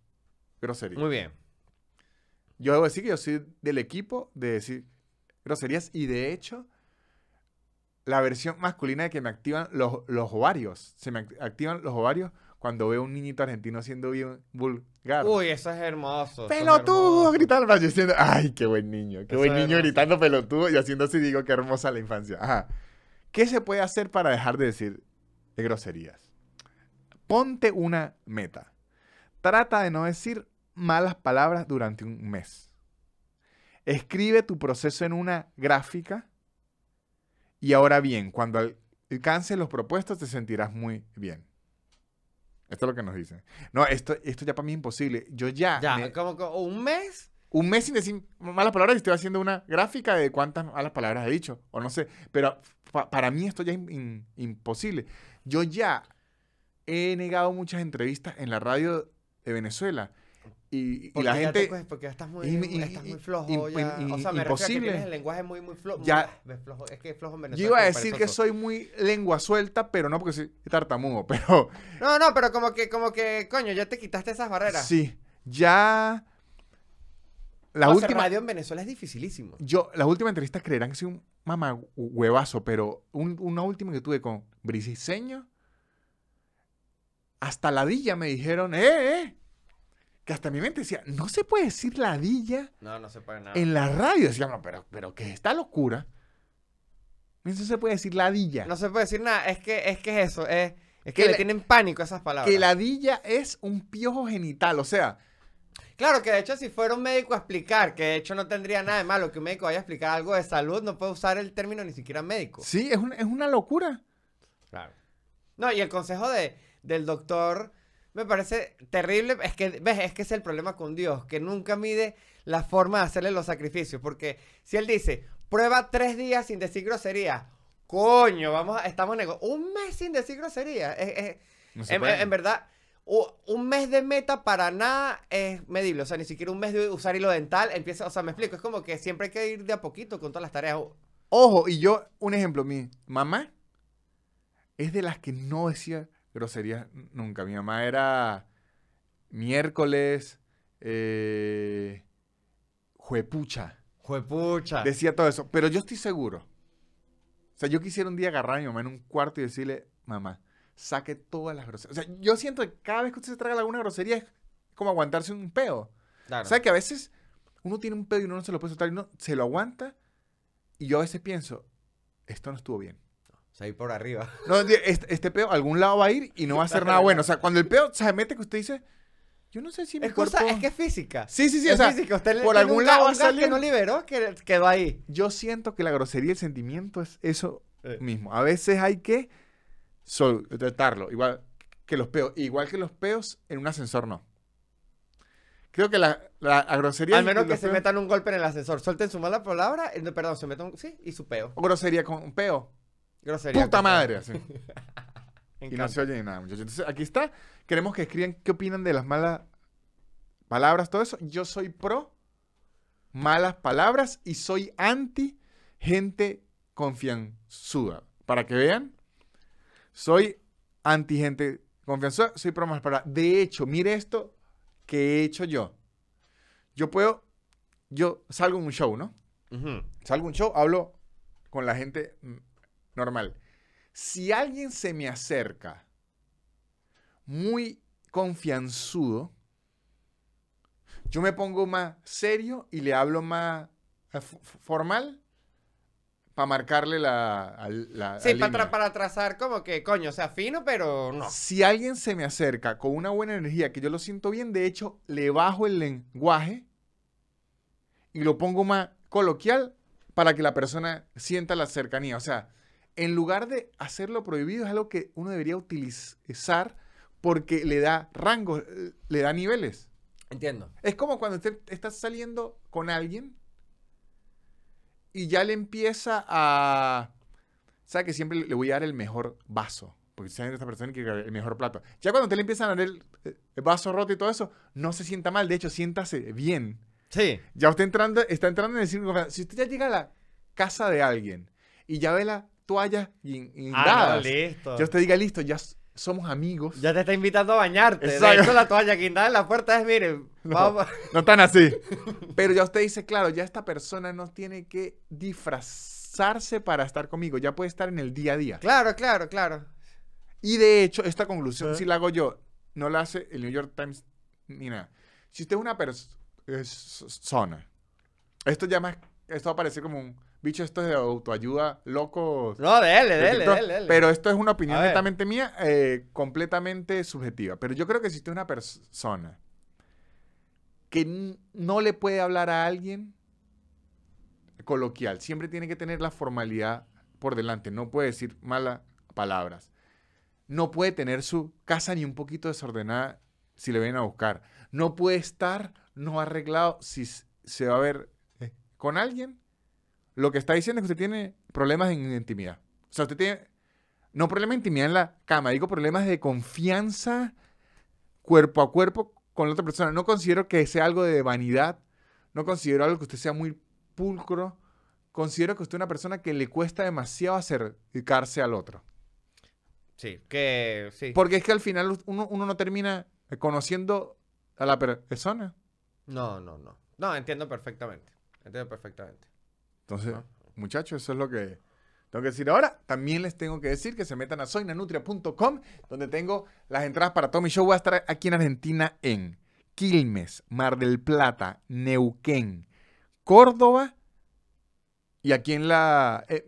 Speaker 1: groserías. Muy bien. Yo debo decir que yo soy del equipo de decir groserías y de hecho la versión masculina de que me activan los, los ovarios. Se me activan los ovarios cuando veo un niñito argentino haciendo bien vulgar. Uy, eso es
Speaker 2: hermoso. ¡Pelotudo! gritando
Speaker 1: diciendo, ¡ay, qué buen niño! ¡Qué buen niño gritando pelotudo! Y haciendo así digo, ¡qué hermosa la infancia! Ajá. ¿Qué se puede hacer para dejar de decir groserías? Ponte una meta. Trata de no decir malas palabras durante un mes. Escribe tu proceso en una gráfica y ahora bien, cuando alcances los propuestos te sentirás muy bien. Esto es lo que nos dicen. No, esto, esto ya para mí es imposible. Yo ya... Ya, un mes un mes sin decir malas palabras y estoy haciendo una gráfica de cuántas malas palabras he dicho, o no sé, pero para mí esto ya es imposible. Yo ya he negado muchas entrevistas en la radio de Venezuela y, la gente. porque ya
Speaker 2: estás muy, y, estás muy flojo. ya. o sea, me imposible. Que tienes el lenguaje muy, muy flojo. Ya. que es flojo en Venezuela. Yo iba a decir que soy
Speaker 1: muy lengua suelta, pero no porque soy tartamudo, pero.
Speaker 2: No, no, pero como que, como que, coño, ya te quitaste esas barreras. Sí.
Speaker 1: Ya. La última. radio en Venezuela es dificilísimo. Yo, las últimas entrevistas creerán que soy un mamá huevazo, pero una última que tuve con Briseño. Hasta la villa me dijeron, eh, eh que hasta mi mente decía, no se puede decir ladilla no, no se puede nada. en la radio. Decía, no, pero, pero ¿qué es esta locura? No se puede
Speaker 2: decir ladilla. No se puede decir nada, es que es, que eso, es, que, le tienen pánico esas palabras. Que ladilla es un piojo genital, o sea... Claro, que de hecho si fuera un médico a explicar, que de hecho no tendría nada de malo que un médico vaya a explicar algo de salud, no puede usar el término ni siquiera médico. Sí, es, una locura. Claro. No, y el consejo de, del doctor me parece terrible. Es que, ves, es que es el problema con Dios, que nunca mide la forma de hacerle los sacrificios. Porque si Él dice, prueba tres días sin decir grosería, coño, vamos, estamos en Un mes sin decir grosería. en, en, verdad, un mes de meta para nada es medible. O sea, ni siquiera un mes de usar hilo dental empieza. O sea, me explico, es como que siempre hay que ir de a poquito con todas las tareas. Ojo,
Speaker 1: y yo, un ejemplo, mi mamá es de las que no decía groserías nunca. Mi mamá era miércoles, eh, juepucha. Juepucha. Decía todo eso. Pero yo estoy seguro. O sea, yo quisiera un día agarrar a mi mamá en un cuarto y decirle, mamá, saque todas las groserías. O sea, yo siento que cada vez que usted se traga alguna grosería es como aguantarse un pedo. Claro. O sea, que a veces uno tiene un pedo y uno no se lo puede soltar y uno se lo aguanta. Y yo a veces pienso, esto no estuvo bien. O por arriba. No, este, este, peo algún lado va a ir y no va a hacer nada bueno. O sea, cuando el peo se mete que usted dice, yo no sé si me es es que es física. Sí, sí, sí. o sea, por algún lado va que no liberó que quedó ahí. Yo siento que la grosería y el sentimiento es eso mismo. A veces hay que soltarlo. Igual que los peos. Igual que los peos en un ascensor no. Creo que la, grosería... Al menos que se metan
Speaker 2: un golpe en el ascensor. Suelten su mala palabra. Eh, perdón, se metan... Sí, y su peo. grosería con un peo. Grosería. ¡Puta madre! Así.
Speaker 1: y no se oye ni nada, muchachos. Entonces, aquí está. Queremos que escriban qué opinan de las malas palabras, todo eso. Yo soy pro malas palabras y soy anti gente confianzuda. Para que vean, soy anti gente confianzuda, soy pro malas palabras. De hecho, mire esto que he hecho yo. Yo puedo, yo salgo en un show, ¿no? Salgo en un show, hablo con la gente normal. Si alguien se me acerca muy confianzudo, yo me pongo más serio y le hablo más eh, formal para marcarle la. sí, para,
Speaker 2: trazar como que, coño, sea fino, pero no. Si
Speaker 1: alguien se me acerca con una buena energía, que yo lo siento bien, de hecho, le bajo el lenguaje y lo pongo más coloquial para que la persona sienta la cercanía. O sea, en lugar de hacerlo prohibido, es algo que uno debería utilizar porque le da rango, eh, le da niveles. Entiendo. Es como cuando usted está saliendo con alguien y ya le empieza a... ¿Sabe que siempre le voy a dar el mejor vaso? Porque siempre esta persona que el mejor plato. Ya cuando usted le empiezan a dar el, eh, vaso roto y todo eso, no se sienta mal. De hecho, siéntase bien. Sí. Ya usted entrando, está entrando en el Si usted ya llega a la casa de alguien y ya ve la toallas y Ah, listo. Yo te diga, listo, ya somos amigos. Ya te está invitando a bañarte. Exacto. De la toalla guindada en la puerta es, miren, no, vamos. No tan así. Pero ya usted dice, claro, ya esta persona no tiene que disfrazarse para estar conmigo. Ya puede estar en el día a día. Claro, claro, claro. Y de hecho, esta conclusión, si la hago yo, no la hace el New York Times ni nada. Si usted es una persona, esto ya más, esto va a parecer como un bicho es de autoayuda loco. No, dele, dele, dele, Pero esto es una opinión netamente mía, eh, completamente subjetiva. Pero yo creo que existe una persona que no le puede hablar a alguien coloquial. Siempre tiene que tener la formalidad por delante. No puede decir malas palabras. No puede tener su casa ni un poquito desordenada si le vienen a buscar. No puede estar no arreglado si se va a ver eh, con alguien lo que está diciendo es que usted tiene problemas en intimidad. O sea, usted tiene, no problemas de intimidad en la cama, digo problemas de confianza cuerpo a cuerpo con la otra persona. No considero que sea algo de vanidad, no considero algo que usted sea muy pulcro, considero que usted es una persona que le cuesta demasiado acercarse al otro.
Speaker 2: Sí, que sí. Porque es que
Speaker 1: al final uno no termina conociendo a la persona. No, no, no.
Speaker 2: No, entiendo perfectamente. Entiendo perfectamente.
Speaker 1: Entonces, muchachos, eso es lo que tengo que decir ahora. También les tengo que decir que se metan a soynanutria.com, donde tengo las entradas para Tommy Show. Voy a estar aquí en Argentina en Quilmes, Mar del Plata, Neuquén, Córdoba y aquí en la... Eh,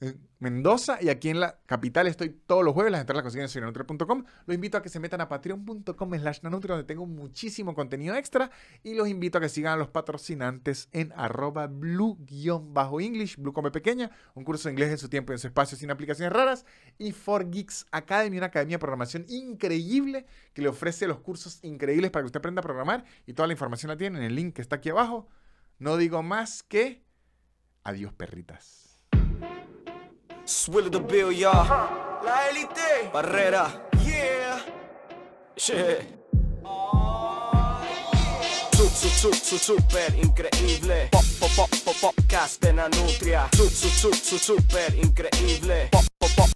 Speaker 1: eh, Mendoza y aquí en la capital estoy todos los jueves. Las entradas las consiguen en sinanutria.com. Los invito a que se metan a patreon.com slash donde tengo muchísimo contenido extra y los invito a que sigan a los patrocinantes en arroba blue-english, blue come pequeña, un curso de inglés en su tiempo y en su espacio sin aplicaciones raras y For Geeks Academy, una academia de programación increíble que le ofrece los cursos increíbles para que usted aprenda a programar y toda la información la tiene en el link que está aquí abajo. No digo más que adiós perritas. Swill of the bill, y'all.
Speaker 2: La élite.
Speaker 1: Barrera. Yeah. Shit.
Speaker 2: Zuzzu, zuzzu, super increíble. Pop, pop, pop, pop, podcast de la nutria. Zuzzu, zuzzu, super increíble. Pop, pop, pop.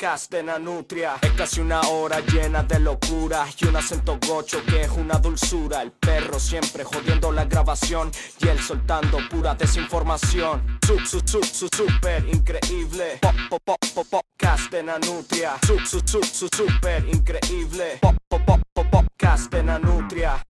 Speaker 2: podcast Nutria, Es casi una hora llena de locura, Y un acento gocho que es una dulzura El perro siempre jodiendo la grabación Y él soltando pura desinformación Sub, sub, super increíble Pop, pop, pop, pop, podcast de super increíble Pop, pop, pop, pop, podcast de